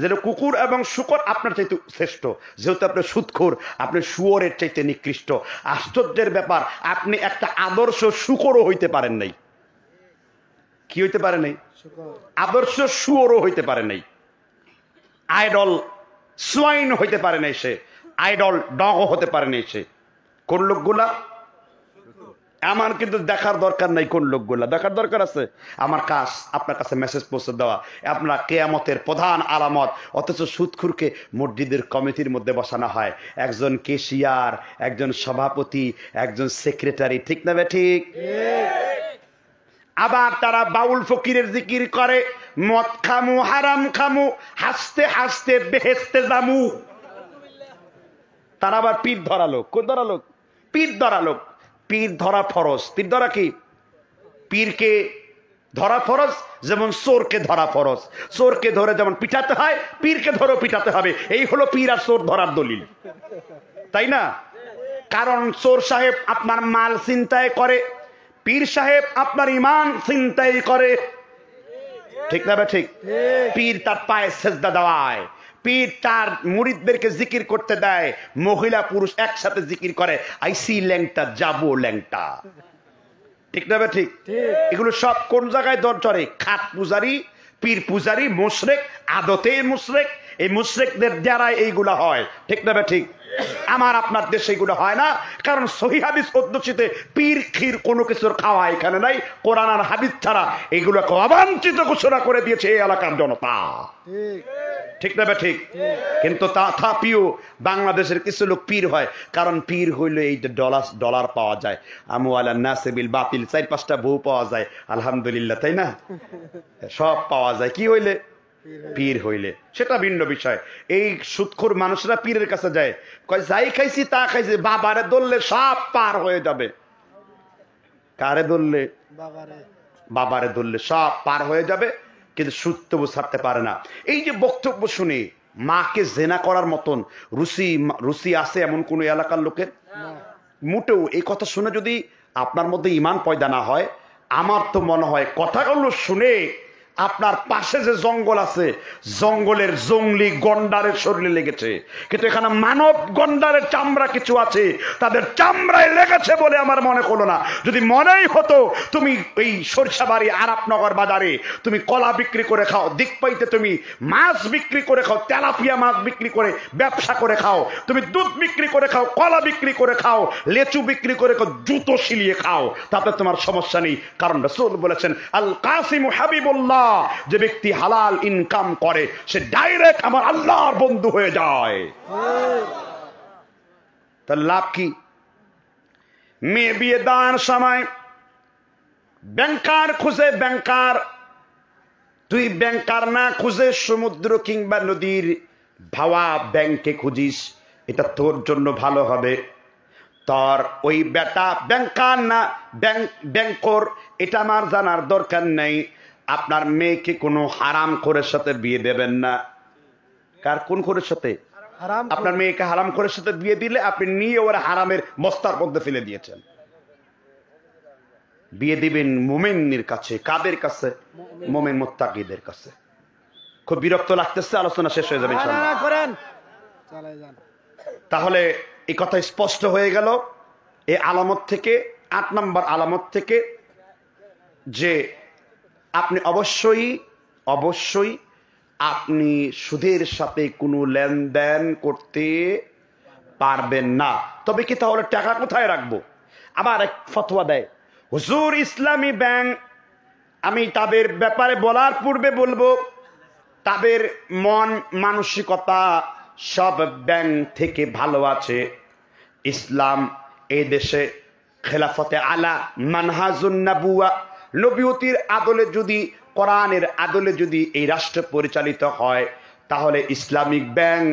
যেটা কুকুর এবং শুকর আপনার চাইতে শ্রেষ্ঠ যেহেতু আপনি সুৎখোর আপনি শুয়োরের চাইতে নিকৃষ্ট আশ্চর্যের ব্যাপার আপনি একটা আদর্শ শুকরও হইতে পারেন নাই কি হইতে পারে নাই আদর্শ সুয়রও হইতে পারে নাই আইডল সোয়াইন হইতে পারে নাই সে আইডল ডগ হতে পারে নাই সে কোন লোকগুলা আমার কিন্তু দেখার দরকার নাই কোন লোকগুলা দেখার দরকার আছে আমার কাজ আপনার কাছে মেসেজ পৌঁছে দেওয়া আপনার কেয়ামতের প্রধান আলামত অথচ সুৎখুরকে মসজিদের কমিটির মধ্যে বসানো হয় একজন কেশিয়ার একজন সভাপতি একজন সেক্রেটারি ঠিক না ঠিক আবার তারা বাউল ফকিরের জিকির করে মদ খামু হারাম খামু হাসতে হাসতে বেহেস্তে জামু তারা আবার পীর ধরা লোক কোন ধরা লোক পীর ধরা লোক পীর ধরা ফরজ পীর ধরা কি পীরকে ধরা ফরজ যেমন সোরকে ধরা ফরজ সোরকে ধরে যেমন পিটাতে হয় পীরকে ধরে পিটাতে হবে এই হলো পীর আর সোর ধরার দলিল তাই না কারণ সোর সাহেব আপনার মাল চিন্তায় করে পীর সাহেব আপনার ইমান চিন্তাই করে ঠিক না ঠিক পীর তার পায়ে সেজদা দেওয়ায় পীর তার মুরিদদেরকে জিকির করতে দেয় মহিলা পুরুষ একসাথে জিকির করে আইসি ল্যাংটা যাবো ল্যাংটা ঠিক না ঠিক এগুলো সব কোন জায়গায় দর চড়ে খাত পূজারি পীর পূজারি মুশরেক আদতে মুশরেক এই মুশ্রিকদের দ্বারাই এইগুলো হয় ঠিক না ঠিক আমার আপনার দেশে এগুলো হয় না কারণ সহি অধ্যুষিতে পীর ক্ষীর কোনো কিছুর খাওয়া এখানে নাই কোরআন আর হাবিজ ছাড়া এগুলোকে অবাঞ্ছিত ঘোষণা করে দিয়েছে এই এলাকার জনতা ঠিক না ঠিক কিন্তু তা থাপিও বাংলাদেশের কিছু লোক পীর হয় কারণ পীর হইলে এই ডলার ডলার পাওয়া যায় আমু আলা নাসিবিল বাতিল চার পাঁচটা বউ পাওয়া যায় আলহামদুলিল্লাহ তাই না সব পাওয়া যায় কি হইলে পীর হইলে সেটা ভিন্ন বিষয় এই সুৎখোর মানুষরা পীরের কাছে যায় কয় যাই খাইছি তা খাইছি বাবারে দললে সব পার হয়ে যাবে কারে দললে বাবারে দললে সব পার হয়ে যাবে কিন্তু সুত্য তবু পারে না এই যে বক্তব্য শুনে মাকে জেনা করার মতন রুসি রুসি আছে এমন কোন এলাকার লোকের মোটেও এই কথা শুনে যদি আপনার মধ্যে ইমান পয়দা না হয় আমার তো মনে হয় কথাগুলো শুনে আপনার পাশে যে জঙ্গল আছে জঙ্গলের জঙ্গলি গন্ডারের শরীরে লেগেছে কিন্তু এখানে মানব গন্ডারের চামড়া কিছু আছে তাদের চামড়ায় লেগেছে বলে আমার মনে হলো না যদি মনেই হতো তুমি এই সরিষাবাড়ি আরাপনগর বাজারে তুমি কলা বিক্রি করে খাও দিক পাইতে তুমি মাছ বিক্রি করে খাও তেলাপিয়া মাছ বিক্রি করে ব্যবসা করে খাও তুমি দুধ বিক্রি করে খাও কলা বিক্রি করে খাও লেচু বিক্রি করে খাও জুতো শিলিয়ে খাও তাতে তোমার সমস্যা নেই কারণ রসুল বলেছেন আল কাসিম হাবিবুল্লাহ যে ব্যক্তি হালাল ইনকাম করে সে ডাইরেক্ট আমার আল্লাহর বন্ধু হয়ে যায় তার লাভ কি মেয়ে বিয়ে দেওয়ার সময় ব্যাংকার খুঁজে ব্যাংকার তুই ব্যাংকার না খুঁজে সমুদ্র কিংবা নদীর ভাওয়া ব্যাংকে খুঁজিস এটা তোর জন্য ভালো হবে তোর ওই বেটা ব্যাংকার না ব্যাংক ব্যাংকর এটা আমার জানার দরকার নেই আপনার মেয়েকে কোনো হারাম খোরের সাথে বিয়ে দেবেন না কার কোন খোরের সাথে আপনার মেয়েকে হারাম খোরের সাথে বিয়ে দিলে আপনি নিয়ে ওরা হারামের মস্তার মধ্যে ফেলে দিয়েছেন বিয়ে দিবেন মোমেনির কাছে কাদের কাছে মোমেন মোত্তাকিদের কাছে খুব বিরক্ত লাগতেছে আলোচনা শেষ হয়ে যাবে তাহলে এই কথা স্পষ্ট হয়ে গেল এই আলামত থেকে আট নম্বর আলামত থেকে যে আপনি অবশ্যই অবশ্যই আপনি সুদের সাথে কোনো লেনদেন করতে পারবেন না তবে কি তাহলে টাকা কোথায় রাখবো আবার এক ফতোয়া দেয় হুজুর ইসলামী ব্যাংক আমি তাদের ব্যাপারে বলার পূর্বে বলবো তাদের মন মানসিকতা সব ব্যাংক থেকে ভালো আছে ইসলাম এই দেশে খেলাফতে আলা মানহাজুন্নাবুয়া নবীতির আদলে যদি কোরআনের আদলে যদি এই রাষ্ট্র পরিচালিত হয় তাহলে ইসলামিক ব্যাংক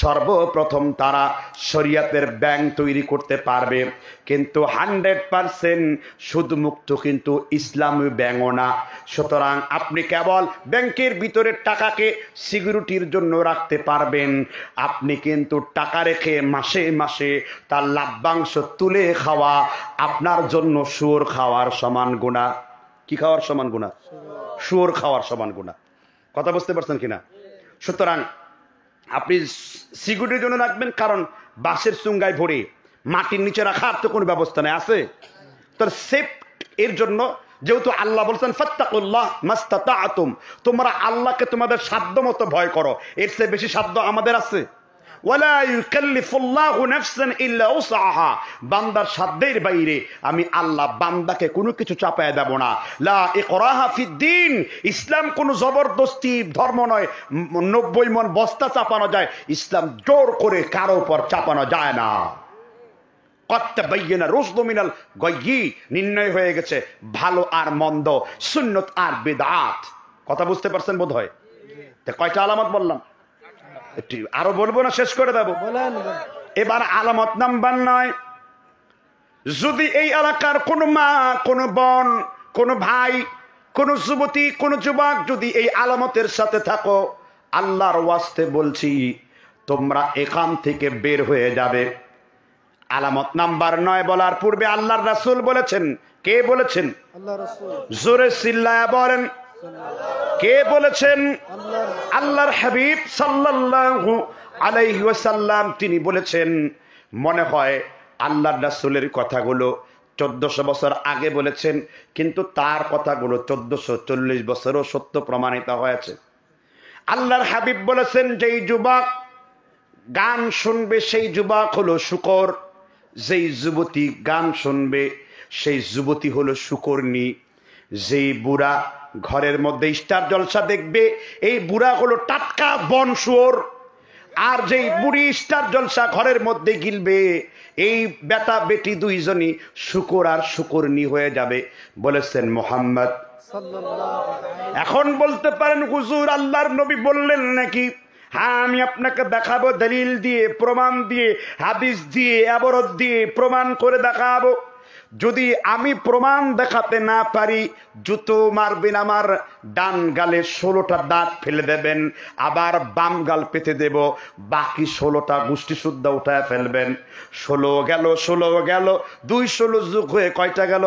সর্বপ্রথম তারা শরিয়াতের ব্যাংক তৈরি করতে পারবে কিন্তু হান্ড্রেড পারসেন্ট সুদমুক্ত কিন্তু ইসলামী ব্যাংকও না সুতরাং আপনি কেবল ব্যাংকের ভিতরের টাকাকে সিকিউরিটির জন্য রাখতে পারবেন আপনি কিন্তু টাকা রেখে মাসে মাসে তার লাভ্যাংশ তুলে খাওয়া আপনার জন্য সুর খাওয়ার সমান গুণা কি খাওয়ার সমান গুণা শুয়োর খাওয়ার সমান গুণা কথা বুঝতে পারছেন কিনা সুতরাং আপনি সিকিউরিটির জন্য রাখবেন কারণ বাঁশের চুঙ্গায় ভরে মাটির নিচে রাখার তো কোনো ব্যবস্থা নেই আছে তোর সেফ এর জন্য যেহেতু আল্লাহ বলছেন ফত্তাকুল্লাহ মাস্তাতা আতুম তোমরা আল্লাহকে তোমাদের সাধ্য মতো ভয় করো এর চেয়ে বেশি সাধ্য আমাদের আছে ওয়ালা ইউকাল্লিফুল্লাহু নাফসান ইল্লা উসআহা বান্দার সাধ্যের বাইরে আমি আল্লাহ বান্দাকে কোনো কিছু চাপায় দেব না লা ইকরাহা ফিদ্দিন ইসলাম কোন জবরদস্তি ধর্ম নয় নব্বই মন বস্তা চাপানো যায় ইসলাম জোর করে কারো উপর চাপানো যায় না রুসদমিনাল গয়ি নির্ণয় হয়ে গেছে ভালো আর মন্দ সুন্নত আর বেদাত কথা বুঝতে পারছেন বোধহয় হয় কয়টা আলামত বললাম আরো বলবো না শেষ করে দেবো এবার আলামত নাম্বার নয় যদি এই এলাকার কোনো মা কোনো বোন কোনো ভাই কোন যুবতী কোন যুবক যদি এই আলামতের সাথে থাকো আল্লাহর ওয়াস্তে বলছি তোমরা এখান থেকে বের হয়ে যাবে আলামত নাম্বার নয় বলার পূর্বে আল্লাহর রাসুল বলেছেন কে বলেছেন জোরে চিল্লায় বলেন কে বলেছেন আল্লাহর হাবিব সাল্লাহু আলাইহি ওয়াসাল্লাম তিনি বলেছেন মনে হয় আল্লাহর রাসুলের কথাগুলো চোদ্দশো বছর আগে বলেছেন কিন্তু তার কথাগুলো চোদ্দশো চল্লিশ বছরও সত্য প্রমাণিত হয়েছে আল্লাহর হাবিব বলেছেন যেই যুবক গান শুনবে সেই যুবক হলো শুকর যেই যুবতী গান শুনবে সেই যুবতী হলো শুকর্ণী যেই বুড়া ঘরের মধ্যে স্টার জলসা দেখবে এই বুড়া হলো টাটকা বন শুয়োর আর যেই বুড়ি স্টার জলসা ঘরের মধ্যে গিলবে এই বেটা বেটি দুইজনই শুকর আর শুকরনি হয়ে যাবে বলেছেন মোহাম্মদ এখন বলতে পারেন হুজুর আল্লাহর নবী বললেন নাকি হ্যাঁ আমি আপনাকে দেখাবো দলিল দিয়ে প্রমাণ দিয়ে হাদিস দিয়ে অবরোধ দিয়ে প্রমাণ করে দেখাবো যদি আমি প্রমাণ দেখাতে না পারি জুতো মারবেন আমার ডান গালে ষোলোটা দাঁত ফেলে দেবেন আবার বাম গাল পেতে দেব বাকি ষোলোটা গোষ্ঠী শুদ্ধ উঠায় ফেলবেন ষোলো গেল ষোলো গেল দুই ষোলো যুগ হয়ে কয়টা গেল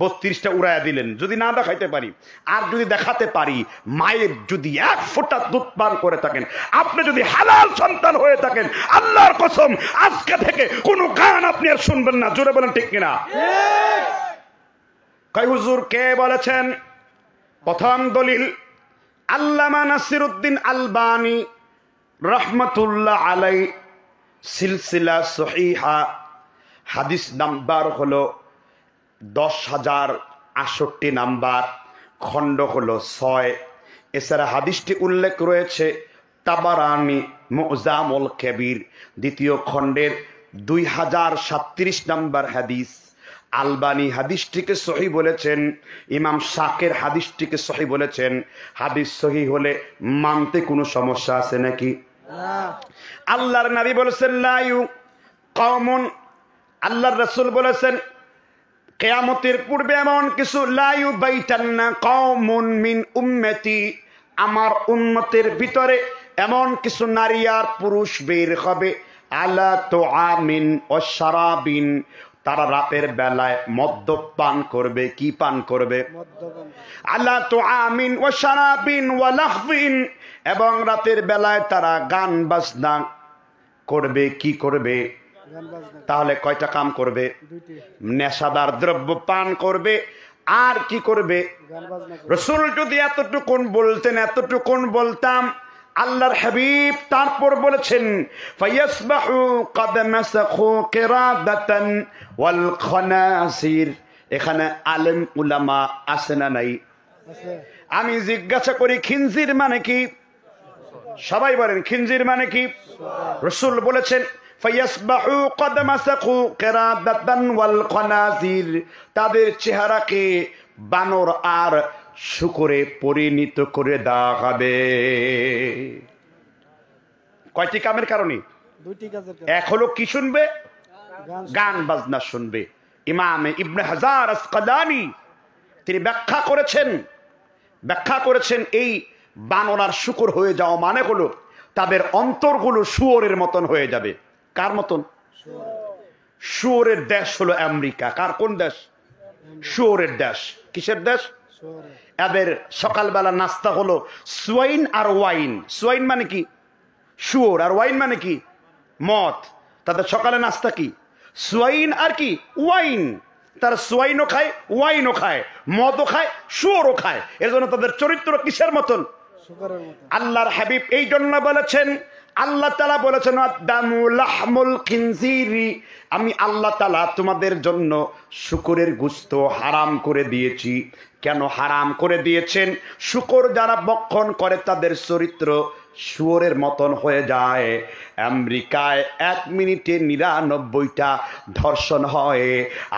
বত্রিশটা উড়ায় দিলেন যদি না দেখাইতে পারি আর যদি দেখাতে পারি মায়ের যদি এক ফোঁটা দুধ পান করে থাকেন আপনি যদি হালাল সন্তান হয়ে থাকেন আল্লাহর কসম আজকে থেকে কোনো গান আপনি আর শুনবেন না জোরে বলেন ঠিক কিনা কয় হুজুর কে বলেছেন প্রথম দলিল আল্লামা নাসির উদ্দিন আলবানী রহমতুল্লাহ আলাই সিলসিলা সহিহা হাদিস নাম্বার হল দশ হাজার আষট্টি নাম্বার খণ্ড হল ছয় এছাড়া হাদিসটি উল্লেখ রয়েছে তাবারানি মোজামুল কেবির দ্বিতীয় খণ্ডের দুই হাজার সাত্রিশ নাম্বার হাদিস আলবানি হাদিসটিকে সহি বলেছেন ইমাম শাকের হাদিসটিকে সহি বলেছেন হাদিস সহি হলে মানতে কোনো সমস্যা আছে নাকি আল্লাহর নারী বলেছেন লাইউ কমন আল্লাহর রসুল বলেছেন কেয়ামতের পূর্বে এমন কিছু লাইউ বাইটান্না কমন মিন উম্মেতি আমার উন্মতের ভিতরে এমন কিছু নারী আর পুরুষ বের হবে আলা তো আমিন ও সারাবিন তারা রাতের বেলায় মদ্য পান করবে কি পান করবে আল্লাহ তো আমিন ও সারাবিন ও লাহবিন এবং রাতের বেলায় তারা গান বাজনা করবে কি করবে তাহলে কয়টা কাম করবে নেশাদার দ্রব্য পান করবে আর কি করবে রসুল যদি এতটুকুন বলতেন এতটুকুন বলতাম আল্লাহর হাবিব তারপর বলেছেন ফায়াসবাহু কাদ মাসাখু কিরাদাতান ওয়াল খানাসির এখানে আলেম উলামা আছে না নাই আমি জিজ্ঞাসা করি খিনজির মানে কি সবাই বলেন খিনজির মানে কি রসুল বলেছেন ওয়াল তাদের চেহারাকে বানর আর শুকুরে পরিণত করে দেওয়া হবে কয়টি কামের কারণে এক হলো কি শুনবে গান বাজনা শুনবে ইমামে ইবনে হাজার আসকাদানি তিনি ব্যাখ্যা করেছেন ব্যাখ্যা করেছেন এই বানরার শুকর হয়ে যাওয়া মানে হলো তাদের অন্তরগুলো শুয়োরের মতন হয়ে যাবে কার মতন শুয়োরের দেশ হলো আমেরিকা কার কোন দেশ শুয়োরের দেশ কিসের দেশ এদের সকালবেলা নাস্তা হলো সোয়াইন আর ওয়াইন সোয়াইন মানে কি শুয়োর আর ওয়াইন মানে কি মত তাদের সকালে নাস্তা কি সোয়াইন আর কি ওয়াইন তারা সোয়াইনও খায় ওয়াইনও খায় মদও খায় শুয়োরও খায় এর জন্য তাদের চরিত্র কিসের মতন আল্লাহর হাবিব এই জন্য বলেছেন আল্লাহ তালা বলেছেন আমি আল্লাহ তালা তোমাদের জন্য শুকুরের গুস্ত হারাম করে দিয়েছি কেন হারাম করে দিয়েছেন শুকর যারা বক্ষণ করে তাদের চরিত্র শুয়োরের মতন হয়ে যায় আমেরিকায় এক মিনিটে নিরানব্বইটা ধর্ষণ হয়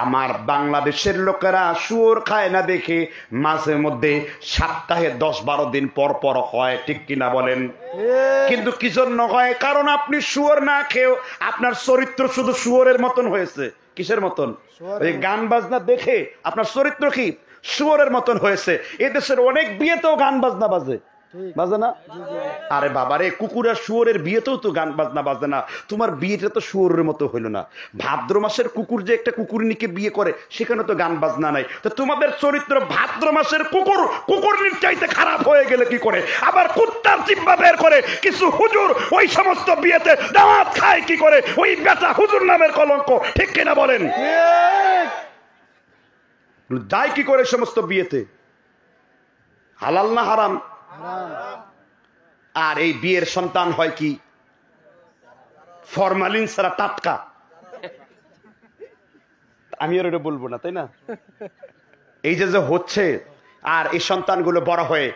আমার বাংলাদেশের লোকেরা শুয়োর খায় না দেখে মাঝে মধ্যে সপ্তাহে দশ বারো দিন পর পর হয় ঠিক কিনা বলেন কিন্তু কি জন্য হয় কারণ আপনি শুয়োর না খেয়েও আপনার চরিত্র শুধু শুয়োরের মতন হয়েছে কিসের মতন গান বাজনা দেখে আপনার চরিত্র কি শুয়রের মতন হয়েছে এদেশের অনেক বিয়েতেও গান বাজনা বাজে বাজে না আরে বাবারে কুকুরা শুয়োরের বিয়েতেও তো গান বাজনা বাজে না তোমার বিয়েটা তো শুয়োরের মতো হইলো না ভাদ্র মাসের কুকুর যে একটা কুকুরনিকে বিয়ে করে সেখানে তো গান বাজনা নাই তো তোমাদের চরিত্র ভাদ্র মাসের কুকুর কুকুরনির চাইতে খারাপ হয়ে গেলে কি করে আবার কুত্তার জিম্বা বের করে কিছু হুজুর ওই সমস্ত বিয়েতে দাওয়াত খায় কি করে ওই বেটা হুজুর নামের কলঙ্ক ঠিক কিনা বলেন যায় কি করে সমস্ত বিয়েতে হালাল না হারাম আর এই বিয়ের সন্তান হয় কি ফরমালিন সারা টাটকা আমি আর ওটা বলবো না তাই না এই যে যে হচ্ছে আর এই সন্তানগুলো বড় হয়ে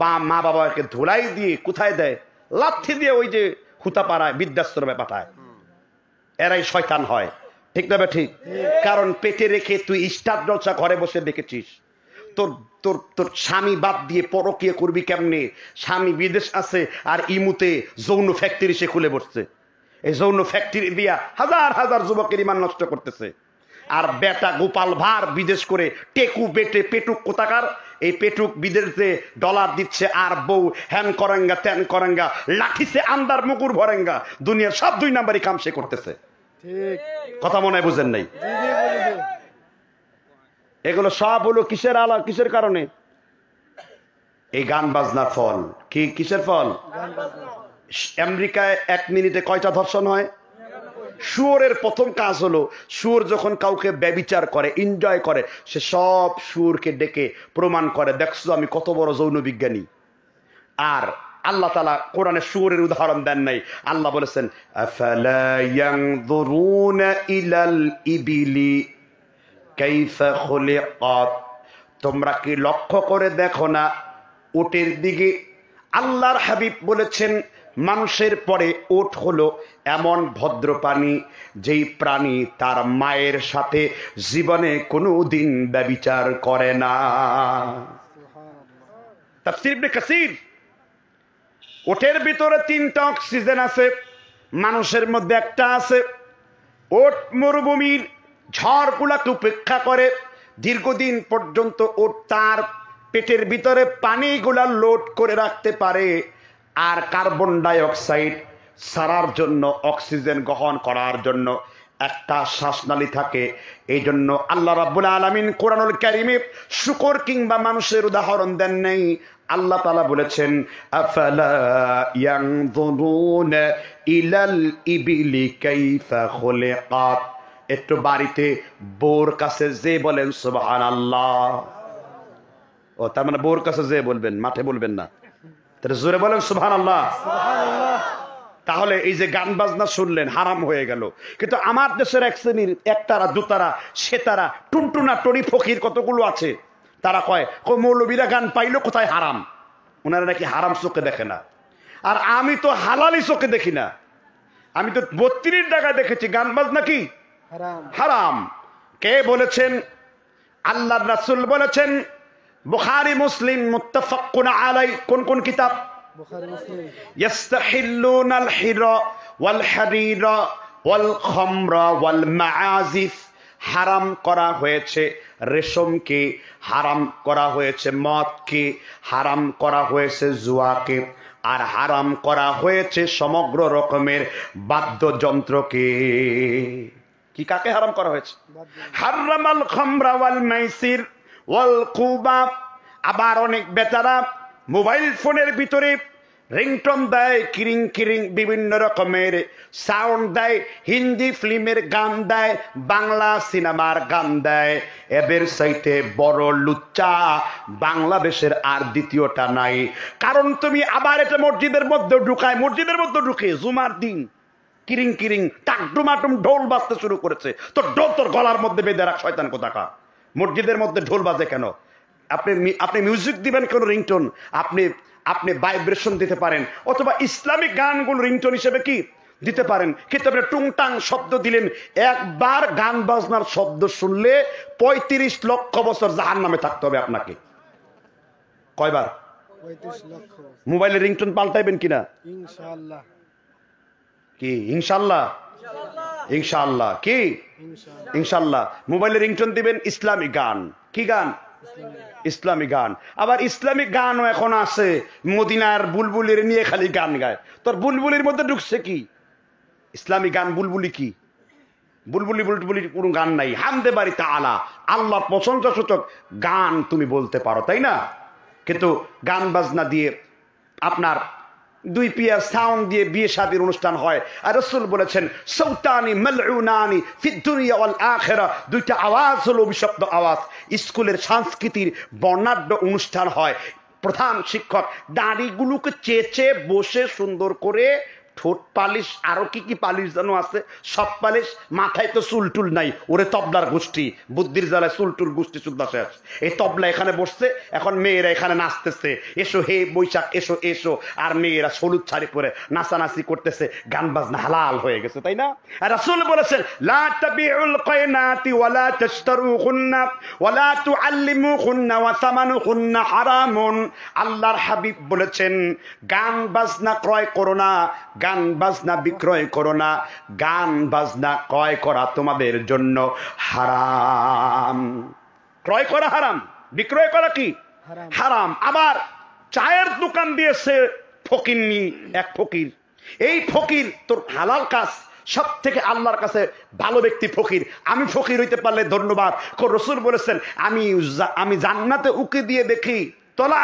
বা মা বাবাকে ধুলাই দিয়ে কোথায় দেয় লাথি দিয়ে ওই যে পাড়ায় বৃদ্ধাশ্রমে পাঠায় এরাই শয়তান হয় ঠিক না ঠিক কারণ পেটে রেখে তুই স্টার জলসা ঘরে বসে দেখেছিস তোর তোর তোর স্বামী বাদ দিয়ে পরকিয়ে করবি কেমনে স্বামী বিদেশ আছে আর ইমুতে যৌন ফ্যাক্টরি সে খুলে বসছে এই যৌন ফ্যাক্টরি দিয়া হাজার হাজার যুবকের ইমান নষ্ট করতেছে আর বেটা গোপাল ভার বিদেশ করে টেকু বেটে পেটুক কোথাকার এই পেটুক বিদেশে ডলার দিচ্ছে আর বউ হ্যান করেঙ্গা ত্যান করেঙ্গা লাঠিছে আন্দার মুকুর ভরেঙ্গা দুনিয়ার সব দুই নাম্বারই কাম সে করতেছে কথা মনে বুঝেন নাই এগুলো সব হলো কিসের আলা কিসের কারণে এই গান বাজনার ফল কি কিসের ফল আমেরিকায় এক মিনিটে কয়টা ধর্ষণ হয় সুরের প্রথম কাজ হলো সুর যখন কাউকে ব্যবিচার করে এনজয় করে সে সব সুরকে ডেকে প্রমাণ করে দেখছো আমি কত বড় যৌন বিজ্ঞানী আর আল্লাহ তালা কোরআনে সুরের উদাহরণ দেন নাই আল্লাহ বলেছেন তোমরা কি লক্ষ্য করে দেখো না উটের দিকে আল্লাহর হাবিব বলেছেন মানুষের পরে ওট হলো এমন ভদ্র প্রাণী যেই প্রাণী তার মায়ের সাথে জীবনে কোনো দিন ব্যবিচার করে না তাফসির কাসির ওটের ভিতরে তিনটা অক্সিজেন আছে মানুষের মধ্যে একটা আছে ওট মরুভূমির ঝড়গুলাকে উপেক্ষা করে দীর্ঘদিন পর্যন্ত ওট তার পেটের ভিতরে পানিগুলা লোড করে রাখতে পারে আর কার্বন ডাইঅক্সাইড সারার জন্য অক্সিজেন গ্রহণ করার জন্য একটা শ্বাসনালী থাকে এই জন্য আল্লাহ রাবুল আলমিন কোরআনুল ক্যারিমে শুকর কিংবা মানুষের উদাহরণ দেন নেই আল্লাহ তালা বলেছেন একটু বাড়িতে বোর কাছে যে বলেন সুবাহ আল্লাহ ও তার মানে বোর কাছে যে বলবেন মাঠে বলবেন না তাহলে জোরে বলেন সুবাহ আল্লাহ তাহলে এই যে গান বাজনা শুনলেন হারাম হয়ে গেল কিন্তু আমার দেশের এক শ্রেণীর একতারা দুতারা সেতারা টুনটুনা টরি ফকির কতগুলো আছে তারা কয় মৌলবীরা গান পাইলো কোথায় হারাম ওনারা নাকি হারাম চোখে দেখে না আর আমি তো হালালি চোখে দেখি না আমি তো বত্রিশ টাকা দেখেছি গান বাজ নাকি হারাম কে বলেছেন আল্লাহ রাসুল বলেছেন বুখারি মুসলিম আলাই কোন কোন কিতাব ওয়াল ওয়াল والحرير ওয়াল والمعازف হারাম করা হয়েছে রেশমকে হারাম করা হয়েছে মদকে হারাম করা হয়েছে জুয়াকে আর হারাম করা হয়েছে সমগ্র রকমের বাদ্যযন্ত্রকে কি কাকে হারাম করা হয়েছে হারামাল খমরা ওয়াল মাইসির ওয়াল কুবা আবার অনেক বেচারা মোবাইল ফোনের ভিতরে রিংটন দেয় কিরিং কিরিং বিভিন্ন রকমের সাউন্ড দেয় হিন্দি ফিল্মের গান দেয় বাংলা সিনেমার গান দেয় এদের সাইতে বড় লুচ্চা বাংলাদেশের আর দ্বিতীয়টা নাই কারণ তুমি আবার এটা মসজিদের মধ্যে ঢুকায় মসজিদের মধ্যে ঢুকে জুমার দিন কিরিং কিরিং ডুমাটুম ঢোল বাজতে শুরু করেছে তো ঢোল তোর গলার মধ্যে বেঁধে রাখ শয়তান কোথাকা মসজিদের মধ্যে ঢোল বাজে কেন আপনি আপনি মিউজিক দিবেন কেন রিংটোন আপনি আপনি ভাইব্রেশন দিতে পারেন অথবা ইসলামিক গানগুলো রিংটোন হিসেবে কি দিতে পারেন কিন্তু আপনি টুংটাং শব্দ দিলেন একবার গান বাজনার শব্দ শুনলে ৩৫ লক্ষ বছর জাহান নামে থাকতে হবে আপনাকে কয়বার মোবাইলে রিংটোন পাল্টাইবেন কিনা কি ইনশাল্লাহ ইনশাল্লাহ কি ইনশাল্লাহ মোবাইলে রিংটোন দিবেন ইসলামিক গান কি গান ইসলামী গান আবার ইসলামিক গানও এখন আছে মদিনার বুলবুলির নিয়ে খালি গান গায় তোর বুলবুলির মধ্যে ঢুকছে কি ইসলামী গান বুলবুলি কি বুলবুলি বুলবুলি কোনো গান নাই হামদে বাড়িতে আলা আল্লাহ সূচক গান তুমি বলতে পারো তাই না কিন্তু গান বাজনা দিয়ে আপনার দুই পিয়ার সাউন্ড দিয়ে বিয়ে শাদির অনুষ্ঠান হয় আর রসুল বলেছেন সৌতানি মালউনানি ফিদ্দুনিয়া আখেরা দুইটা আওয়াজ হলো অভিশব্দ আওয়াজ স্কুলের সংস্কৃতির বর্ণাঢ্য অনুষ্ঠান হয় প্রধান শিক্ষক দাড়িগুলোকে চেচে বসে সুন্দর করে ঠোঁট পালিশ আরো কি কি পালিশ যেন আছে সব পালিশ মাথায় তো চুল টুল নাই ওরে তবলার গোষ্ঠী বুদ্ধির জ্বালায় চুল টুল গোষ্ঠী চুদ্দা আছে এই তবলা এখানে বসছে এখন মেয়েরা এখানে নাচতেছে এসো হে বৈশাখ এসো এসো আর মেয়েরা সলুদ ছাড়ি পরে নাচানাচি করতেছে গান বাজনা হালাল হয়ে গেছে তাই না রাসুল বলেছেন লা তাবিউল কায়নাতি ওয়ালা তাশতারুহুন্না ওয়ালা তুআল্লিমুহুন্না ওয়া সামানুহুন্না হারামুন আল্লাহর হাবিব বলেছেন গান বাজনা ক্রয় করোনা গান বাজনা বিক্রয় করো না গান বাজনা ক্রয় করা তোমাদের জন্য হারাম ক্রয় করা হারাম বিক্রয় করা কি হারাম আবার চায়ের দোকান দিয়েছে ফকির নি এক ফকির এই ফকির তোর হালাল কাজ সব থেকে আল্লাহর কাছে ভালো ব্যক্তি ফকির আমি ফকির হইতে পারলে ধন্যবাদ রসুল বলেছেন আমি আমি জান্নাতে উকি দিয়ে দেখি তলা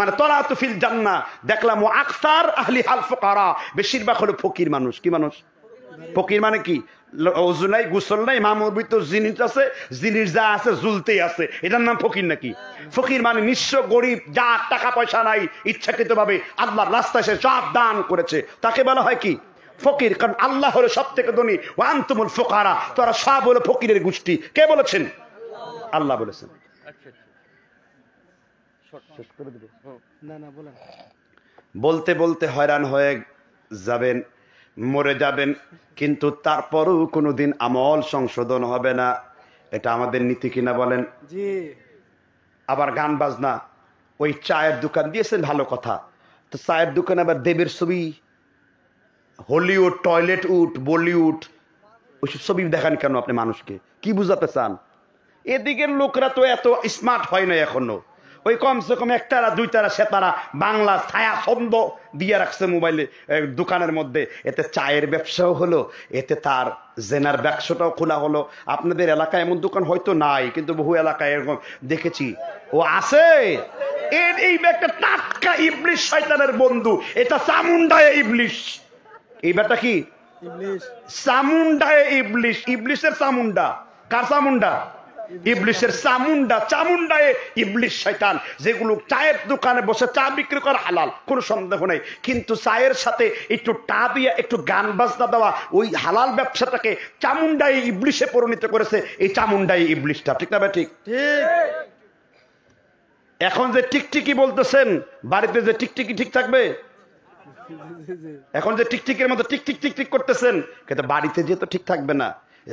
মানে তোলা তুফিল জান্না দেখলাম ও আখতার আহলি হাল ফোকারা বেশিরভাগ হলো ফকির মানুষ কি মানুষ ফকির মানে কি অজু নাই গুসল নাই মামুর তো জিনিস আছে জিনিস যা আছে জুলতেই আছে এটার নাম ফকির নাকি ফকির মানে নিঃস্ব গরিব যা টাকা পয়সা নাই ইচ্ছাকৃতভাবে আল্লাহ রাস্তায় সে সব দান করেছে তাকে বলা হয় কি ফকির কারণ আল্লাহ হলো সব থেকে ধনী ওয়ান তুমুল ফোকারা তোরা সব হলো ফকিরের গোষ্ঠী কে বলেছেন আল্লাহ বলেছেন আচ্ছা, আচ্ছা। বলতে বলতে হয়রান হয়ে যাবেন মরে যাবেন কিন্তু তারপরও কোনো দিন আমল সংশোধন হবে না এটা আমাদের নীতি কিনা বলেন আবার গান বাজনা ওই চায়ের দোকান দিয়েছেন ভালো কথা তো চায়ের দোকান আবার দেবের ছবি হলিউড টয়লেট উঠ বলিউড ওইসব ছবি দেখান কেন আপনি মানুষকে কি বুঝাতে চান এদিকের লোকরা তো এত স্মার্ট হয় না এখনো ওই কমসে কম তারা দুইতারা সেতারা বাংলা ছায়া ছন্দ দিয়ে রাখছে মোবাইলে দোকানের মধ্যে এতে চায়ের ব্যবসাও হলো এতে তার জেনার ব্যবসাটাও খোলা হলো আপনাদের এলাকায় এমন দোকান হয়তো নাই কিন্তু বহু এলাকায় এরকম দেখেছি ও আছে এর এই একটা টাটকা ইবলিশ শয়তানের বন্ধু এটা চামুন্ডায় ইবলিশ এই ব্যাটা কি চামুন্ডায় ইবলিশ ইবলিশের চামুন্ডা কার চামুন্ডা ইবলিশের চামুন্ডা চামুন্ডায় ইবলিশ শৈতান যেগুলো চায়ের দোকানে বসে চা বিক্রি করা হালাল কোনো সন্দেহ নেই কিন্তু চায়ের সাথে একটু টা দিয়ে একটু গান বাজনা দেওয়া ওই হালাল ব্যবসাটাকে চামুন্ডায় ইবলিশে পরিণত করেছে এই চামুন্ডায় ইবলিশটা ঠিক না ঠিক এখন যে টিকটিকি বলতেছেন বাড়িতে যে টিকটিকি ঠিক থাকবে এখন যে টিকটিকের মতো টিকটিক টিকটিক করতেছেন কিন্তু বাড়িতে যেয়ে তো ঠিক থাকবে না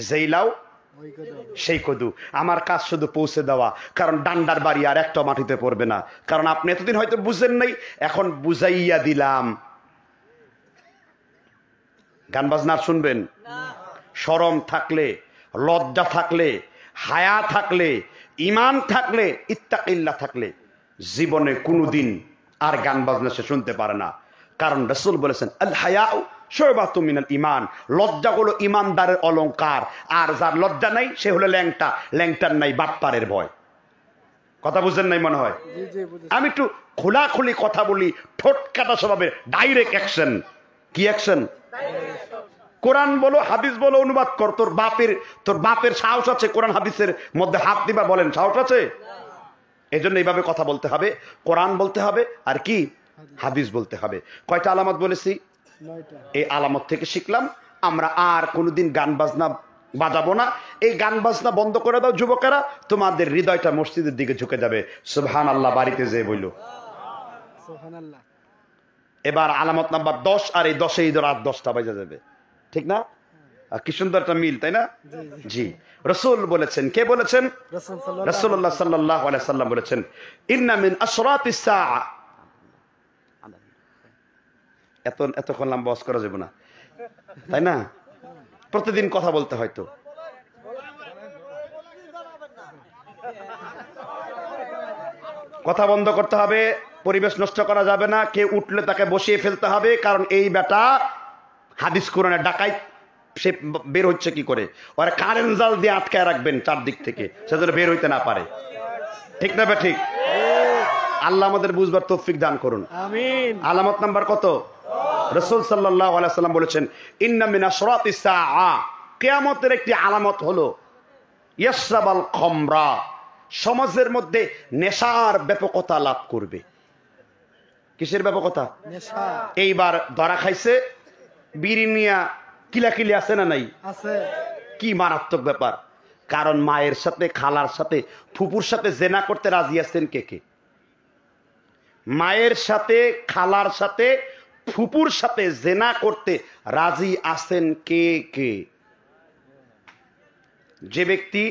যেই লাও সেই কদু আমার কাজ শুধু পৌঁছে দেওয়া কারণ ডান্ডার বাড়ি আর একটা মাটিতে পড়বে না কারণ আপনি এতদিন হয়তো বুঝেন নাই এখন বুঝাইয়া দিলাম গান বাজনার শুনবেন সরম থাকলে লজ্জা থাকলে হায়া থাকলে ইমান থাকলে ইত্তাকিল্লা থাকলে জীবনে কোনোদিন আর গান বাজনা সে শুনতে পারে না কারণ রসুল বলেছেন আল হায়া শোবাতু মিনাল ইমান লজ্জা হলো ইমানদারের অলঙ্কার আর যার লজ্জা নাই সে হলো ল্যাংটা ল্যাংটার নাই বাটপারের ভয় কথা বুঝেন নাই মনে হয় আমি একটু খোলাখুলি কথা বলি ঠোঁট কাটা স্বভাবের ডাইরেক্ট অ্যাকশন কি অ্যাকশন কোরআন বলো হাদিস বলো অনুবাদ কর তোর বাপের তোর বাপের সাহস আছে কোরআন হাদিসের মধ্যে হাত দিবা বলেন সাহস আছে এই জন্য এইভাবে কথা বলতে হবে কোরআন বলতে হবে আর কি হাদিস বলতে হবে কয়টা আলামত বলেছি এই আলামত থেকে শিখলাম আমরা আর কোনোদিন গান বাজনা বাজাবো না এই গান বাজনা বন্ধ করে দাও যুবকেরা তোমাদের হৃদয়টা মসজিদের দিকে ঝুঁকে যাবে সুহান আল্লাহ বাড়িতে যেয়ে বইল এবার আলামত নাম্বার দশ আর এই দশে ঈদ রাত দশটা বাজা যাবে ঠিক না কি সুন্দর একটা মিল তাই না জি রসুল বলেছেন কে বলেছেন রসুল্লাহ সাল্লাহ সাল্লাম বলেছেন ইন্নামিন আসরাত এত এতক্ষণ লাম্বা ওয়াজ করা যাবে না তাই না প্রতিদিন কথা বলতে হয়তো কথা বন্ধ করতে হবে পরিবেশ নষ্ট করা যাবে না কে উঠলে তাকে বসিয়ে ফেলতে হবে কারণ এই বেটা হাদিস কোরআনে ডাকাই সে বের হচ্ছে কি করে ওরা কারেন্ট জাল দিয়ে আটকায় রাখবেন চারদিক থেকে সে যেন বের হইতে না পারে ঠিক না বে ঠিক আল্লাহ আমাদের বুঝবার তৌফিক দান করুন আলামত নাম্বার কত রসুল সাল্লাহ আলাইসাল্লাম বলেছেন ইন্নামিনা সরাত ইসা কেয়ামতের একটি আলামত হলো ইয়াসাবাল খমরা সমাজের মধ্যে নেশার ব্যাপকতা লাভ করবে কিসের ব্যাপকতা এইবার ধরা খাইছে বিরিনিয়া কিলাকিলি আছে না নাই কি মারাত্মক ব্যাপার কারণ মায়ের সাথে খালার সাথে ফুপুর সাথে জেনা করতে রাজি আছেন কে কে মায়ের সাথে খালার সাথে ফুপুর সাথে জেনা করতে রাজি আছেন কে কে যে ব্যক্তি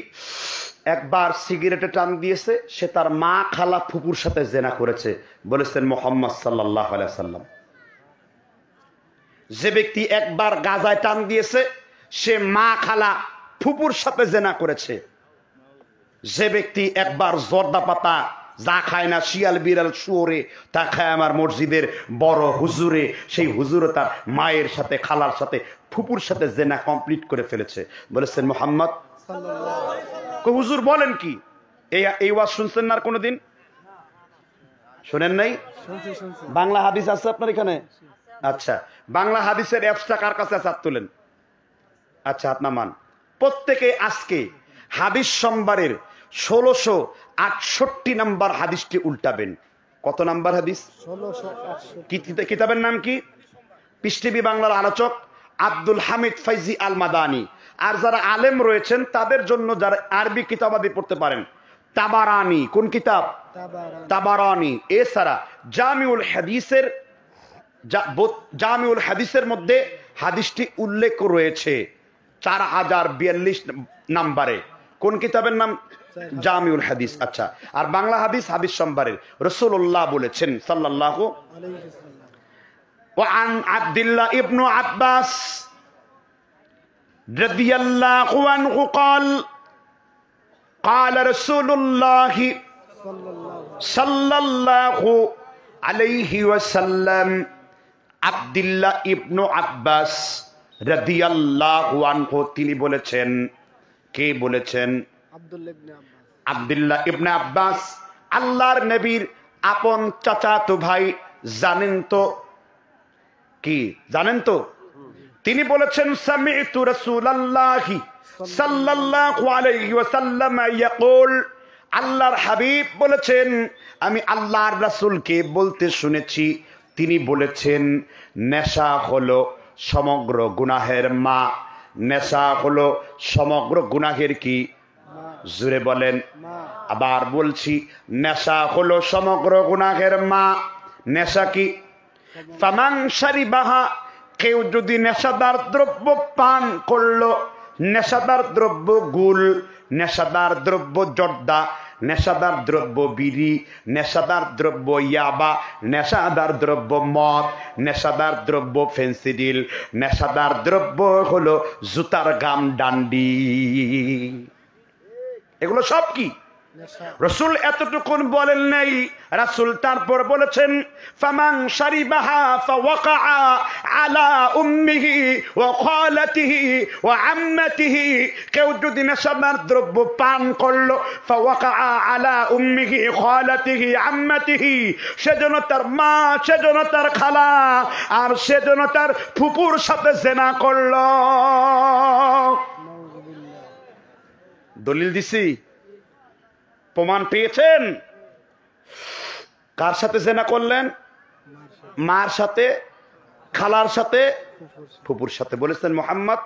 একবার সিগারেটে টান দিয়েছে সে তার মা খালা ফুপুর সাথে জেনা করেছে বলেছেন মোহাম্মদ সাল্লাহ আলাইসাল্লাম যে ব্যক্তি একবার গাজায় টান দিয়েছে সে মা খালা ফুপুর সাথে জেনা করেছে যে ব্যক্তি একবার জর্দা পাতা যা খায় না শিয়াল বিড়াল শুয়োরে তা খায় আমার মসজিদের বড় হুজুরে সেই হুজুরে তার মায়ের সাথে খালার সাথে ফুপুর সাথে জেনা কমপ্লিট করে ফেলেছে বলেছেন মোহাম্মদ হুজুর বলেন কি এই এই ওয়াজ শুনছেন না দিন শোনেন নাই বাংলা হাদিস আছে আপনার এখানে আচ্ছা বাংলা হাদিসের অ্যাপসটা কার কাছে আছে তুলেন তোলেন আচ্ছা আপনার মান প্রত্যেকে আজকে হাদিস সোমবারের ষোলোশো আটষট্টি নাম্বার হাদিসটি উল্টাবেন কত নাম্বার হাদিস কিতাবের নাম কি পৃষ্টিবি বাংলার আলোচক আব্দুল হামিদ ফাইজি আল মাদানি আর যারা আলেম রয়েছেন তাদের জন্য যারা আরবি কিতাবাদি পড়তে পারেন তাবারানি কোন কিতাব তাবারানি এছাড়া জামিউল হাদিসের জামিউল হাদিসের মধ্যে হাদিসটি উল্লেখ রয়েছে চার হাজার বিয়াল্লিশ নাম্বারে কোন কিতাবের নাম জামিউল হাদিস আচ্ছা আর বাংলা হাদিস হাবিস সম্বারের রসুল্লাহ বলেছেন সাল্লাহ ও আন আবদুল্লাহ ইবনু আব্বাস রদিয়াল্লাহ আনহু কল قال رسول বলেছেন কে বলেছেন আবদুল্লাহ ইবনে আব্বাস আল্লাহর নবীর আপন চাচা তো ভাই জানেন তো কি জানেন তো তিনি বলেছেন সামিতু আল্লাহর হাবিব বলেছেন আমি আল্লাহর রাসূলকে বলতে শুনেছি তিনি বলেছেন নেশা হলো সমগ্র গুনাহের মা নেশা হলো সমগ্র গুনাহের কি জুড়ে বলেন আবার বলছি নেশা হলো সমগ্র গুনাহের মা নেশা কি ফামাংসারি বাহা কেউ যদি নেশাদার দ্রব্য পান করলো নেশাদার দ্রব্য গুল নেশাদার দ্রব্য জর্দা নেশাদার দ্রব্য বিড়ি নেশাদার দ্রব্য ইয়াবা নেশাদার দ্রব্য মদ নেশাদার দ্রব্য ফেন্সিডিল নেশাদার দ্রব্য হলো জুতার গাম ডান্ডি এগুলো সব কি রসুল এতটুকুন বলেন নাই রাসুল তারপর বলেছেন ফামাং শারিবাহা ফাওয়াকা আলা উম্মিহি ও খালাতিহি ও আম্মাতিহি কেউ যদি নেশাদার দ্রব্য পান করলো ফাওয়াকা আলা উম্মিহি খালাতিহি আম্মাতিহি সেজন্য তার মা সেজন্য তার খালা আর সেজন্য তার ফুপুর সাথে সেনা করলো দলিল দিছি প্রমাণ পেয়েছেন কার সাথে জেনা করলেন মার সাথে খালার সাথে ফুপুর সাথে বলেছেন মোহাম্মদ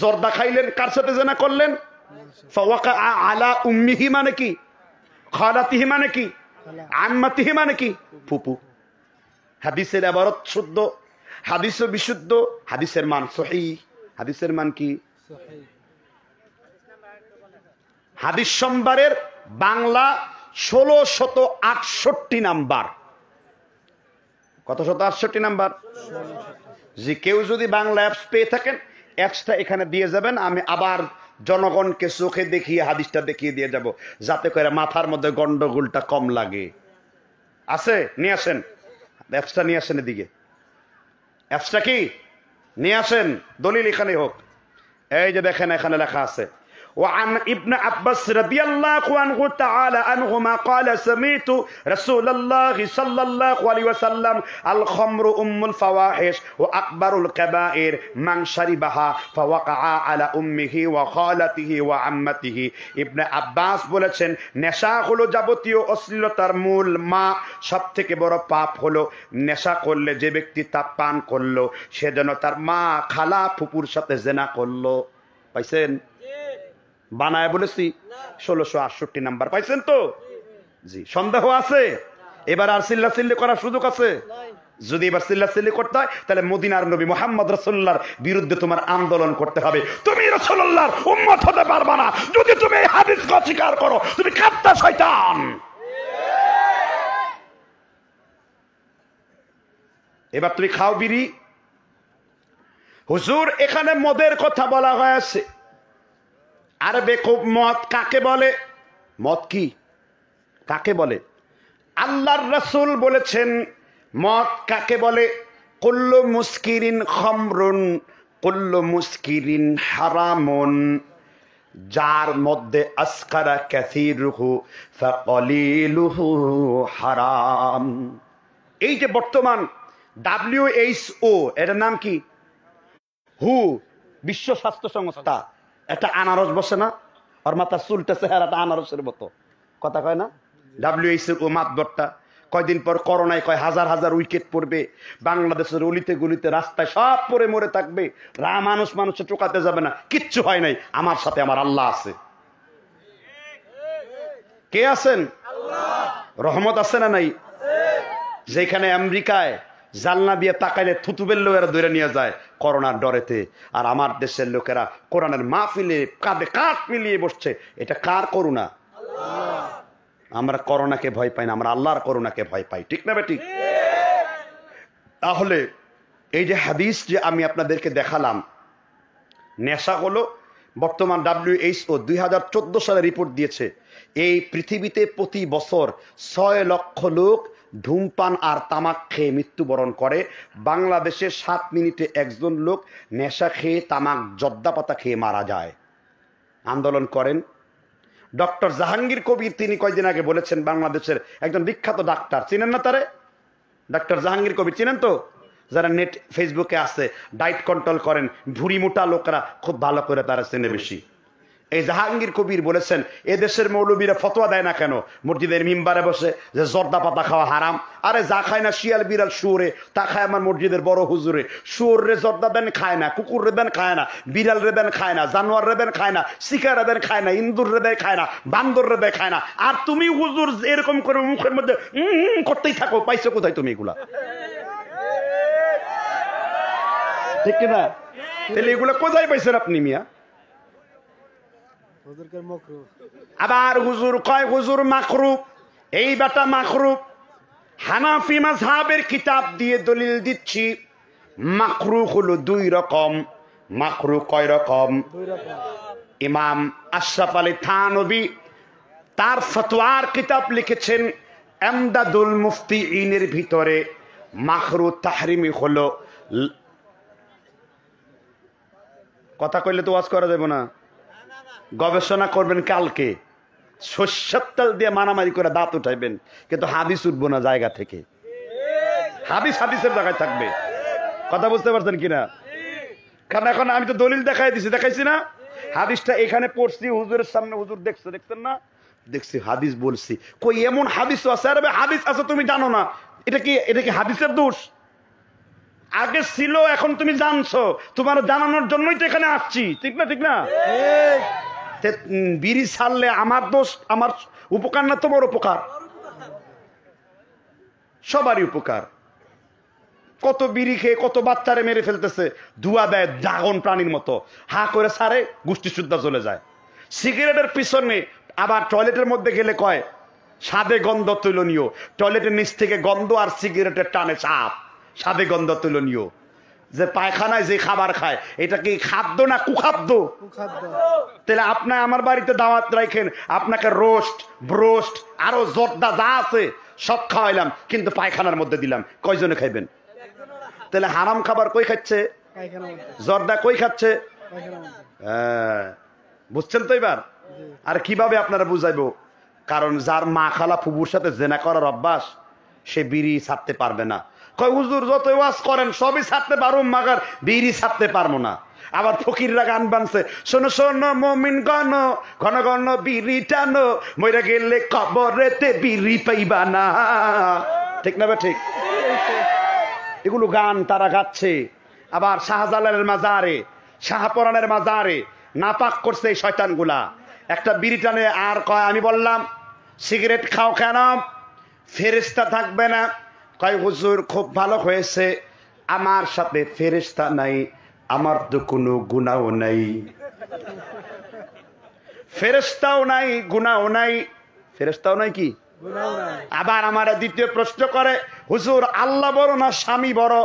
জর্দা খাইলেন কার সাথে জেনা করলেন আলা উম্মিহি মানে কি খালাতিহি মানে কি আম্মাতিহি মানে কি ফুপু হাদিসের আবারত শুদ্ধ হাদিস বিশুদ্ধ হাদিসের মান সহি হাদিসের মান কি হাদিস সম্বারের বাংলা ষোলো শত আটষট্টি নাম্বার কত শত আটষট্টি নাম্বার যে কেউ যদি বাংলা অ্যাপস পেয়ে থাকেন অ্যাপসটা এখানে দিয়ে যাবেন আমি আবার জনগণকে চোখে দেখিয়ে হাদিসটা দেখিয়ে দিয়ে যাব যাতে করে মাথার মধ্যে গন্ডগোলটা কম লাগে আছে নিয়ে আসেন অ্যাপসটা নিয়ে আসেন এদিকে অ্যাপসটা কি নিয়ে আসেন দলিল এখানে হোক এই যে দেখেন এখানে লেখা আছে وعن ابن عباس رضي الله عنه تعالى عنهما قال سمعت رسول الله صلى الله عليه وسلم الخمر أم الفواحش وأكبر الكبائر من شربها فوقع على أمه وخالته وعمته ابن عباس বলেছেন নেশা হলো যাবতীয় অশ্লীলতার মূল মা সব থেকে বড় পাপ হলো নেশা করলে যে ব্যক্তি তা পান করলো সে যেন তার মা খালা ফুপুর সাথে জেনা করলো পাইছেন বানায় বলেছি ষোলোশো আটষট্টি নাম্বার পাইছেন তো জি সন্দেহ আছে এবার আর সিল্লা সিল্লি করার সুযোগ আছে যদি এবার সিল্লা সিল্লি করতে হয় তাহলে মদিনার নবী মোহাম্মদ রসোল্লার বিরুদ্ধে তোমার আন্দোলন করতে হবে তুমি রসোল্লার উন্মত হতে পারবা না যদি তুমি এই হাদিস অস্বীকার করো তুমি কাপ্তা শয়তান এবার তুমি খাও বিড়ি হুজুর এখানে মদের কথা বলা হয়েছে আর বেকুব মত কাকে বলে মত কি কাকে বলে আল্লাহর রসুল বলেছেন মত কাকে বলে কুল্লু মুস্কিরিন খমরুন কুল্লু মুস্কিরিন হারামুন যার মধ্যে আসকারা ক্যাসিরুহু ফলিলুহু হারাম এই যে বর্তমান ডাব্লিউ এইচ ও এটার নাম কি হু বিশ্ব স্বাস্থ্য সংস্থা একটা আনারস বসে না ওর মাথার চুলটা একটা আনারসের মতো কথা কয় না ডাব্লিউএসের ও বটটা কয়দিন পর করোনায় কয় হাজার হাজার উইকেট পড়বে বাংলাদেশের অলিতে গলিতে রাস্তায় সব পরে মরে থাকবে রা মানুষ মানুষে টোকাতে যাবে না কিচ্ছু হয় নাই আমার সাথে আমার আল্লাহ আছে কে আছেন রহমত আছে না নাই যেখানে আমেরিকায় জালনা দিয়ে তাকাইলে থুতুবেল্লো এরা ধরে নিয়ে যায় করোনার ডরেতে আর আমার দেশের লোকেরা কোরআনের মাহফিলে কাঁধে কাঠ মিলিয়ে বসছে এটা কার করুণা আমরা করোনাকে ভয় পাই না আমরা আল্লাহর করোনাকে ভয় পাই ঠিক না বেটি তাহলে এই যে হাদিস যে আমি আপনাদেরকে দেখালাম নেশা হলো বর্তমান ডাব্লিউএইচও দুই হাজার চোদ্দো সালে রিপোর্ট দিয়েছে এই পৃথিবীতে প্রতি বছর ছয় লক্ষ লোক ধূমপান আর তামাক খেয়ে মৃত্যুবরণ করে বাংলাদেশে সাত মিনিটে একজন লোক নেশা খেয়ে তামাক জদ্দা পাতা খেয়ে মারা যায় আন্দোলন করেন ডক্টর জাহাঙ্গীর কবির তিনি কয়েকদিন আগে বলেছেন বাংলাদেশের একজন বিখ্যাত ডাক্তার চিনেন না তারে ডক্টর জাহাঙ্গীর কবির চিনেন তো যারা নেট ফেসবুকে আছে ডায়েট কন্ট্রোল করেন ভুড়ি মোটা লোকরা খুব ভালো করে তারা চেনে বেশি এই জাহাঙ্গীর কবির বলেছেন এ দেশের মৌলবীরা ফতোয়া দেয় না কেন মসজিদের মিম্বারে বসে যে জর্দা পাতা খাওয়া হারাম আরে যা খায় না শিয়াল বিড়াল শুয়োরে তা খায় আমার মসজিদের বড় হুজুরে শুয়োর রে জর্দা দেন খায় না কুকুর রে দেন খায় না বিড়াল রে দেন খায় না জানোয়ার রে দেন খায় না শিকার রে দেন খায় না ইন্দুর রে দেয় খায় না বান্দর রে দেয় খায় না আর তুমি হুজুর এরকম করে মুখের মধ্যে করতেই থাকো পাইছো কোথায় তুমি এগুলা ঠিক কিনা তাহলে এগুলো কোথায় পাইছেন আপনি মিয়া আবার হুজুর কয় হুজুর মাকরুব এই বেটা মাকরুব হানাফি মাঝহাবের কিতাব দিয়ে দলিল দিচ্ছি মাকরু হলো দুই রকম মাকরু কয় রকম ইমাম আশরাফ আলী থানবি তার ফতোয়ার কিতাব লিখেছেন এমদাদুল মুফতি ইনের ভিতরে মাখরু তাহরিমি হলো কথা কইলে তো ওয়াজ করা যাবে না গবেষণা করবেন কালকে শস্যের তেল দিয়ে মারামারি করে দাঁত উঠাইবেন কিন্তু হাবিস উঠবো না জায়গা থেকে হাবিস হাদিসের জায়গায় থাকবে কথা বুঝতে পারছেন কিনা কারণ এখন আমি তো দলিল দেখাই দিছি দেখাইছি না হাদিসটা এখানে পড়ছি হুজুরের সামনে হুজুর দেখছে দেখছেন না দেখছি হাদিস বলছি কই এমন হাদিস আছে আরে হাদিস আছে তুমি জানো না এটা কি এটা কি হাদিসের দোষ আগে ছিল এখন তুমি জানছো তোমার জানানোর জন্যই তো এখানে আসছি ঠিক না ঠিক না বিড়ি ছাড়লে আমার দোষ আমার উপকার না তোমার উপকার সবারই উপকার কত বিড়ি খেয়ে কত বাচ্চারে মেরে ফেলতেছে ধুয়া দেয় ড্রাগন প্রাণীর মতো হা করে সারে গোষ্ঠী শুদ্ধা চলে যায় সিগারেটের পিছনে আবার টয়লেটের মধ্যে গেলে কয় সাদে গন্ধ তুলনীয় টয়লেটের নিচ থেকে গন্ধ আর সিগারেটের টানে সাপ সাদে গন্ধ তুলনীয় যে পায়খানায় যে খাবার খায় এটা কি খাদ্য না কুখাদ্য তাহলে আপনি আমার বাড়িতে দাওয়াত রাখেন আপনাকে রোস্ট ব্রোস্ট আরো জর্দা যা আছে সব খাওয়াইলাম কিন্তু পায়খানার মধ্যে দিলাম কয়জনে খাইবেন তাহলে হারাম খাবার কই খাচ্ছে জর্দা কই খাচ্ছে হ্যাঁ, বুঝছেন তো এবার আর কিভাবে আপনারা বুঝাইবো কারণ যার মা খালা ফুবুর সাথে জেনা করার অভ্যাস সে বিড়ি ছাড়তে পারবে না কয় হুজুর যত ওয়াজ করেন সবই ছাড়তে পারুম মাগার বিড়ি ছাড়তে পারবো না আবার ফকিররা গান বানছে শোনো শোনো মমিন গণ ঘন ঘন বিড়ি টানো মইরা গেলে কবরেতে বিড়ি পাইবা না ঠিক না ঠিক এগুলো গান তারা গাচ্ছে আবার শাহজালালের মাজারে শাহপরানের মাজারে নাপাক করছে এই শয়তানগুলা একটা বিড়ি টানে আর কয় আমি বললাম সিগারেট খাও কেন ফেরিস্তা থাকবে না কয় হুজুর খুব ভালো হয়েছে আমার সাথে ফেরিস্তা নাই আমার তো কোনো গুণাও নাই ফেরেস্তাও নাই গুণাও নাই ফেরেস্তাও নাই কি আবার আমার দ্বিতীয় প্রশ্ন করে হুজুর আল্লাহ বড় না স্বামী বড়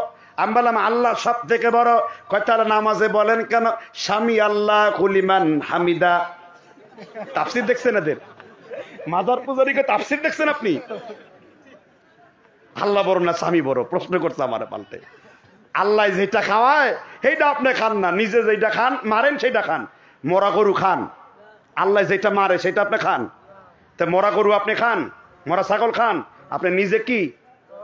আমি বললাম আল্লাহ সব থেকে বড় কথা নামাজে বলেন কেন স্বামী আল্লাহ কুলিমান হামিদা তাফসির দেখছেন এদের মাদার পূজারীকে তাফসির দেখছেন আপনি আল্লাহ বড় না স্বামী বড় প্রশ্ন করছে আমার পাল্টে আল্লাহ যেটা খাওয়ায় সেইটা আপনি খান না নিজে যেটা খান মারেন সেটা খান মরা গরু খান আল্লাহ যেটা মারে সেটা আপনি খান তো মরা গরু আপনি খান মরা ছাগল খান আপনি নিজে কি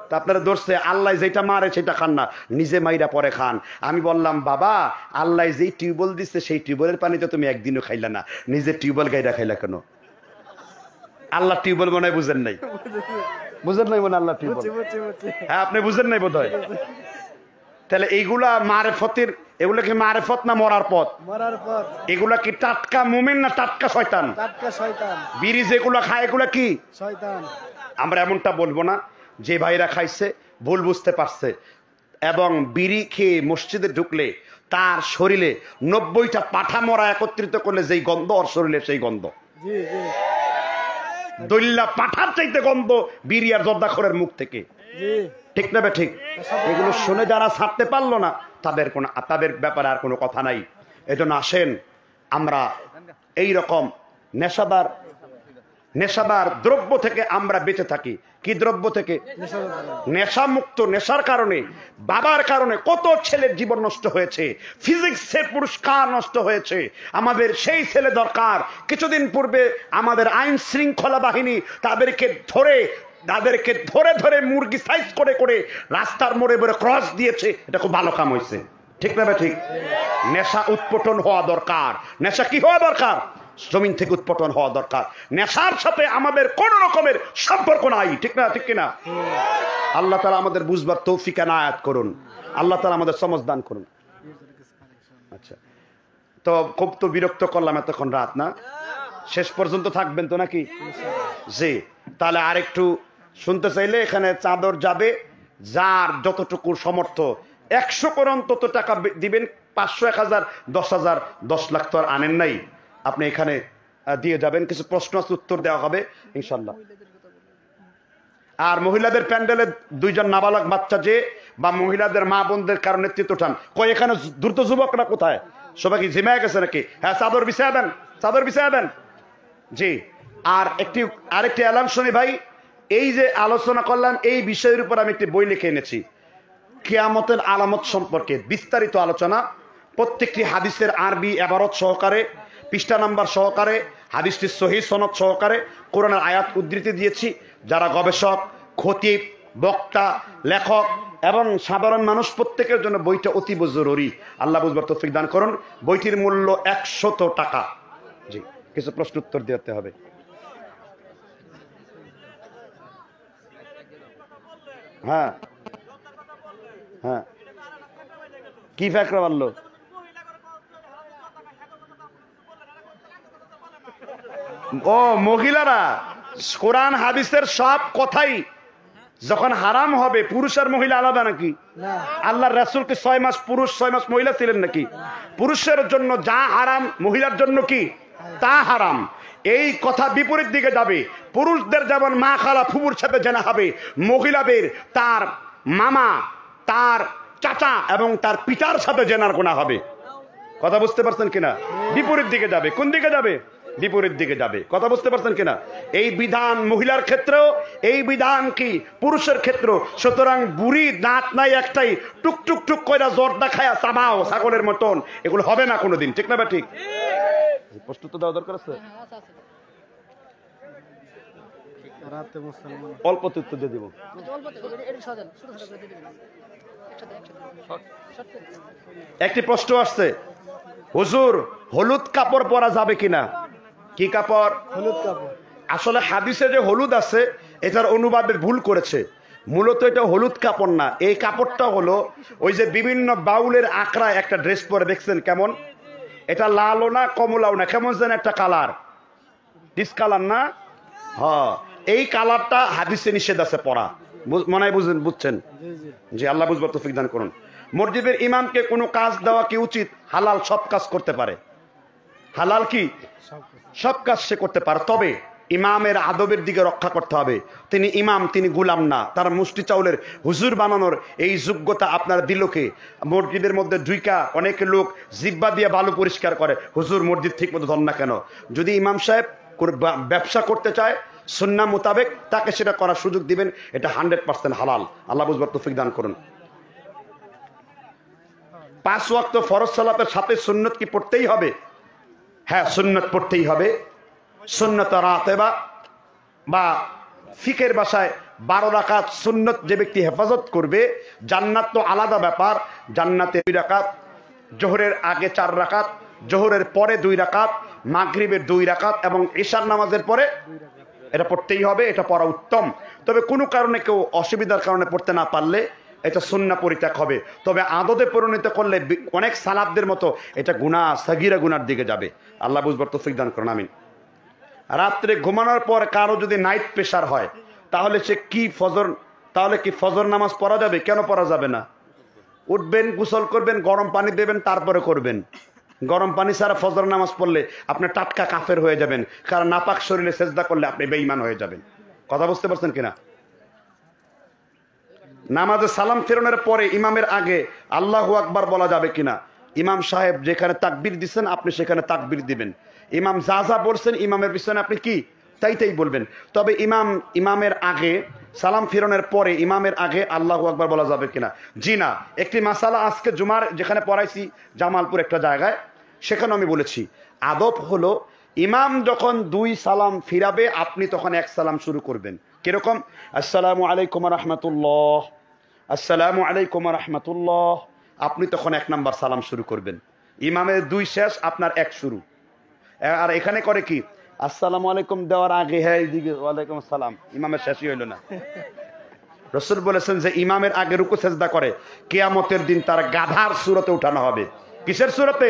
তা আপনারা ধরছে আল্লাহ যেটা মারে সেটা খান না নিজে মাইরা পরে খান আমি বললাম বাবা আল্লাহ যেই টিউবওয়েল দিচ্ছে সেই টিউবওয়েলের পানিতে তুমি একদিনও খাইলা না নিজে টিউবওয়েল গাইরা খাইলা কেন আল্লাহ টিউবওয়েল মনে হয় বুঝেন নাই বুঝেন নাই মনে আল্লাহ টিউবওয়েল হ্যাঁ আপনি বুঝেন নাই বোধ হয় তাহলে এইগুলা মারেফতের এগুলা কি মারেফত না মরার পথ মরার পথ এগুলা কি টাটকা মুমিন না টাটকা শয়তান টাটকা শয়তান বিড়ি যেগুলো খায় এগুলা কি শয়তান আমরা এমনটা বলবো না যে ভাইরা খাইছে ভুল বুঝতে পারছে এবং বিড়ি খেয়ে মসজিদে ঢুকলে তার শরীরে নব্বইটা পাঠা মরা একত্রিত করলে যেই গন্ধ ওর শরীরে সেই গন্ধ জি জি দৈল্লা পাঠার চাইতে গন্ধ বিরিয়ার জর্দাখরের মুখ থেকে ঠিক না ঠিক এগুলো শুনে যারা ছাড়তে পারলো না তাদের কোনো তাদের ব্যাপারে আর কোনো কথা নাই এজন্য আসেন আমরা এই রকম নেশাদার নেশাদার দ্রব্য থেকে আমরা বেঁচে থাকি কি দ্রব্য থেকে নেশা মুক্ত নেশার কারণে বাবার কারণে কত ছেলের জীবন নষ্ট হয়েছে ফিজিক্সের পুরস্কার নষ্ট হয়েছে আমাদের সেই ছেলে দরকার কিছুদিন পূর্বে আমাদের আইন শৃঙ্খলা বাহিনী তাদেরকে ধরে তাদেরকে ধরে ধরে মুরগি সাইজ করে করে রাস্তার মোড়ে মোড়ে ক্রস দিয়েছে এটা খুব ভালো কাম হয়েছে ঠিক না ঠিক নেশা উৎপটন হওয়া দরকার নেশা কি হওয়া দরকার জমিন থেকে উৎপটন হওয়া দরকার নেশার সাথে আমাদের কোন রকমের সম্পর্ক নাই ঠিক না ঠিক কিনা আল্লাহ তালা আমাদের বুঝবার তৌফিকা নায়াত করুন আল্লাহ তালা আমাদের সমজদান করুন আচ্ছা তো খুব তো বিরক্ত করলাম এতক্ষণ রাত না শেষ পর্যন্ত থাকবেন তো নাকি জি তাহলে আরেকটু শুনতে চাইলে এখানে চাদর যাবে যার যতটুকু সমর্থ একশো করে তত টাকা দিবেন পাঁচশো এক হাজার দশ হাজার দশ লাখ তো আর আনেন নাই আপনি এখানে দিয়ে যাবেন কিছু প্রশ্ন উত্তর দেওয়া হবে ইনশাল্লাহ আর মহিলাদের প্যান্ডেলে দুইজন নাবালক বাচ্চা যে বা মহিলাদের মা বোনদের কারণে নেতৃত্ব কই কয় এখানে দ্রুত যুবকরা কোথায় সবাই কি ঝিমে গেছে নাকি হ্যাঁ চাদর বিছাবেন চাদর বিছাবেন জি আর একটি আরেকটি অ্যালান শুনি ভাই এই যে আলোচনা করলাম এই বিষয়ের উপর আমি একটি বই লিখে এনেছি কেয়ামতের আলামত সম্পর্কে বিস্তারিত আলোচনা প্রত্যেকটি হাদিসের আরবি এবারত সহকারে পৃষ্ঠা নাম্বার সহকারে হাদিসটি সহি সনদ সহকারে কোরআনের আয়াত উদ্ধৃতি দিয়েছি যারা গবেষক খতিব বক্তা লেখক এবং সাধারণ মানুষ প্রত্যেকের জন্য বইটা অতীব জরুরি আল্লাহ বুঝবার তফিক দান করুন বইটির মূল্য একশত টাকা জি কিছু প্রশ্ন উত্তর দিতে হবে হ্যাঁ হ্যাঁ কি ফ্যাকরা বাড়লো ও মহিলারা কোরআন হাদিসের সব কথাই যখন হারাম হবে পুরুষ আর মহিলা আলাদা নাকি আল্লাহর রাসুল কি ছয় মাস পুরুষ ছয় মাস মহিলা ছিলেন নাকি পুরুষের জন্য যা হারাম মহিলার জন্য কি তা হারাম এই কথা বিপরীত দিকে যাবে পুরুষদের যেমন মা খালা ফুবুর সাথে জানা হবে মহিলাদের তার মামা তার চাচা এবং তার পিতার সাথে জেনার কোনা হবে কথা বুঝতে পারছেন কিনা হ্যাঁ। বিপরীত দিকে যাবে কোন দিকে যাবে বিপরীত দিকে যাবে কথা বুঝতে পারছেন কিনা এই বিধান মহিলার ক্ষেত্রেও এই বিধান কি পুরুষের ক্ষেত্র সুতরাং বুড়ি দাঁত নাই একটাই টুক টুক টুক কইরা জর্দা খায়া চাবাও ছাগলের মতন এগুলো হবে না কোনোদিন ঠিক না বা ঠিক তো দেওয়া দরকার আছে অল্প দিয়ে দিব একটি প্রশ্ন আসছে হুজুর হলুদ কাপড় পরা যাবে কিনা কি কাপড় হলুদ কাপড় আসলে হাদিসে যে হলুদ আছে এটার অনুবাদের ভুল করেছে মূলত এটা হলুদ কাপড় না এই কাপড়টা হলো ওই যে বিভিন্ন বাউলের আঁকড়ায় একটা ড্রেস পরে দেখছেন কেমন এটা লালও না কমলাও না কেমন যেন একটা কালার ডিসকালার না হ হ্যাঁ। এই কালারটা হাদিসে নিষেধ আছে পড়া মনে হয় বুঝলেন বুঝছেন যে আল্লাহ বুঝবার তো দান করুন মসজিদের ইমামকে কোনো কাজ দেওয়া কি উচিত হালাল সব কাজ করতে পারে হালাল কি সব কাজ সে করতে পারে তবে ইমামের আদবের দিকে রক্ষা করতে হবে তিনি ইমাম তিনি গুলাম না তার মুষ্টি চাউলের হুজুর বানানোর এই যোগ্যতা আপনার দিলকে মসজিদের মধ্যে ঢুইকা অনেক লোক জিব্বা দিয়ে বালু পরিষ্কার করে হুজুর মসজিদ ঠিক মতো না কেন যদি ইমাম সাহেব ব্যবসা করতে চায় সন্না মোতাবেক তাকে সেটা করার সুযোগ দিবেন এটা হান্ড্রেড পার্সেন্ট হালাল আল্লাহ বুঝবার তফিক দান করুন পাঁচ ওয়াক্ত ফরজ সালাতের সাথে সুন্নত কি পড়তেই হবে হ্যাঁ সুন্নত পড়তেই হবে সুন্নত রাতেবা বা ফিকের বাসায় বারো রাকাত সুন্নত যে ব্যক্তি হেফাজত করবে জান্নাত তো আলাদা ব্যাপার জান্নাতে দুই রাকাত জোহরের আগে চার রাকাত জোহরের পরে দুই রাকাত মাগরীবের দুই রাকাত এবং ঈশার নামাজের পরে এটা পড়তেই হবে এটা পড়া উত্তম তবে কোনো কারণে কেউ অসুবিধার কারণে পড়তে না পারলে এটা সন্না পরিত্যাগ হবে তবে আদতে পরিণত করলে অনেক সালাবদের মতো এটা গুণা সাগিরা গুনার দিকে যাবে আল্লাহ বুঝবার তো সিদ্ধান করুন আমি রাত্রে ঘুমানোর পর কারো যদি নাইট প্রেশার হয় তাহলে সে কি ফজর তাহলে কি ফজর নামাজ পড়া যাবে কেন পড়া যাবে না উঠবেন গুসল করবেন গরম পানি দেবেন তারপরে করবেন গরম পানি ছাড়া ফজর নামাজ পড়লে আপনি টাটকা কাফের হয়ে যাবেন কারণ নাপাক শরীরে সেজদা করলে আপনি বেইমান হয়ে যাবেন কথা বুঝতে পারছেন কিনা নামাজে সালাম ফেরনের পরে ইমামের আগে আল্লাহ আকবার বলা যাবে কিনা ইমাম সাহেব যেখানে তাকবির দিচ্ছেন আপনি সেখানে তাকবির দিবেন ইমাম যা যা বলছেন ইমামের পিছনে আপনি কি তাই তাই বলবেন তবে ইমাম ইমামের আগে সালাম ফিরনের পরে ইমামের আগে আল্লাহ আকবার বলা যাবে কিনা জি না একটি মাসালা আজকে জুমার যেখানে পড়াইছি জামালপুর একটা জায়গায় সেখানে আমি বলেছি আদব হলো ইমাম যখন দুই সালাম ফিরাবে আপনি তখন এক সালাম শুরু করবেন কিরকম আসসালামু আলাইকুম রহমতুল্লাহ আসসালামু আলাইকুম রহমতুল্লাহ আপনি তখন এক নাম্বার সালাম শুরু করবেন ইমামের দুই শেষ আপনার এক শুরু আর এখানে করে কি আসসালামু আলাইকুম দেওয়ার আগে হ্যাঁ এইদিকে ওয়ালাইকুম আসসালাম ইমামের শেষই হইল না রসুল বলেছেন যে ইমামের আগে রুকু সেজদা করে কেয়ামতের দিন তার গাধার সুরতে উঠানো হবে কিসের সুরতে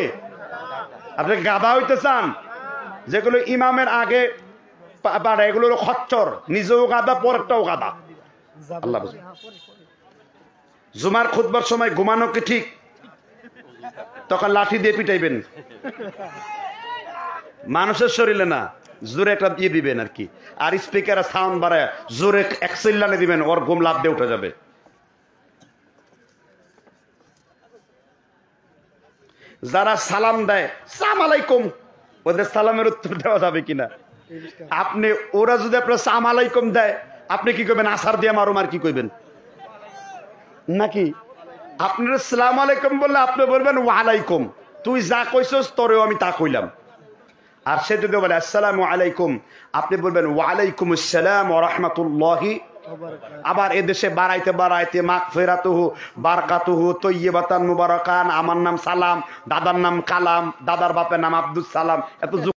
আপনি গাধা হইতে চান যেগুলো ইমামের আগে পাড়া খচ্চর নিজেও গাদা পরেরটাও গাদা আল্লাহ জুমার খুদবার সময় ঘুমানো কি ঠিক তখন লাঠি দিয়ে পিটাইবেন মানুষের শরীরে না জোরে একটা দিয়ে দিবেন আর কি আর স্পিকার সাউন্ড বাড়ায় জোরে এক সিল্লানে দিবেন ওর ঘুম লাভ দিয়ে উঠে যাবে যারা সালাম দেয় সালাম আলাইকুম ওদের সালামের উত্তর দেওয়া যাবে কিনা আপনি ওরা যদি আপনার সাম আলাইকুম দেয় আপনি কি করবেন আসার দিয়ে মারো মার কি করবেন নাকি আপনার সালাম আলাইকুম বললে আপনি বলবেন ওয়ালাইকুম তুই যা কইছস তোরেও আমি তা কইলাম আর সে যদি বলে আসসালাম আলাইকুম আপনি বলবেন ওয়ালাইকুম আসসালাম ও রহমতুল্লাহি আবার এদেশে বাড়াইতে বাড়াইতে মাক ফেরাত হু ফেরাতুহু বারকাতুহু তৈবাতান মুবারকান আমার নাম সালাম দাদার নাম কালাম দাদার বাপের নাম আব্দুল সালাম এত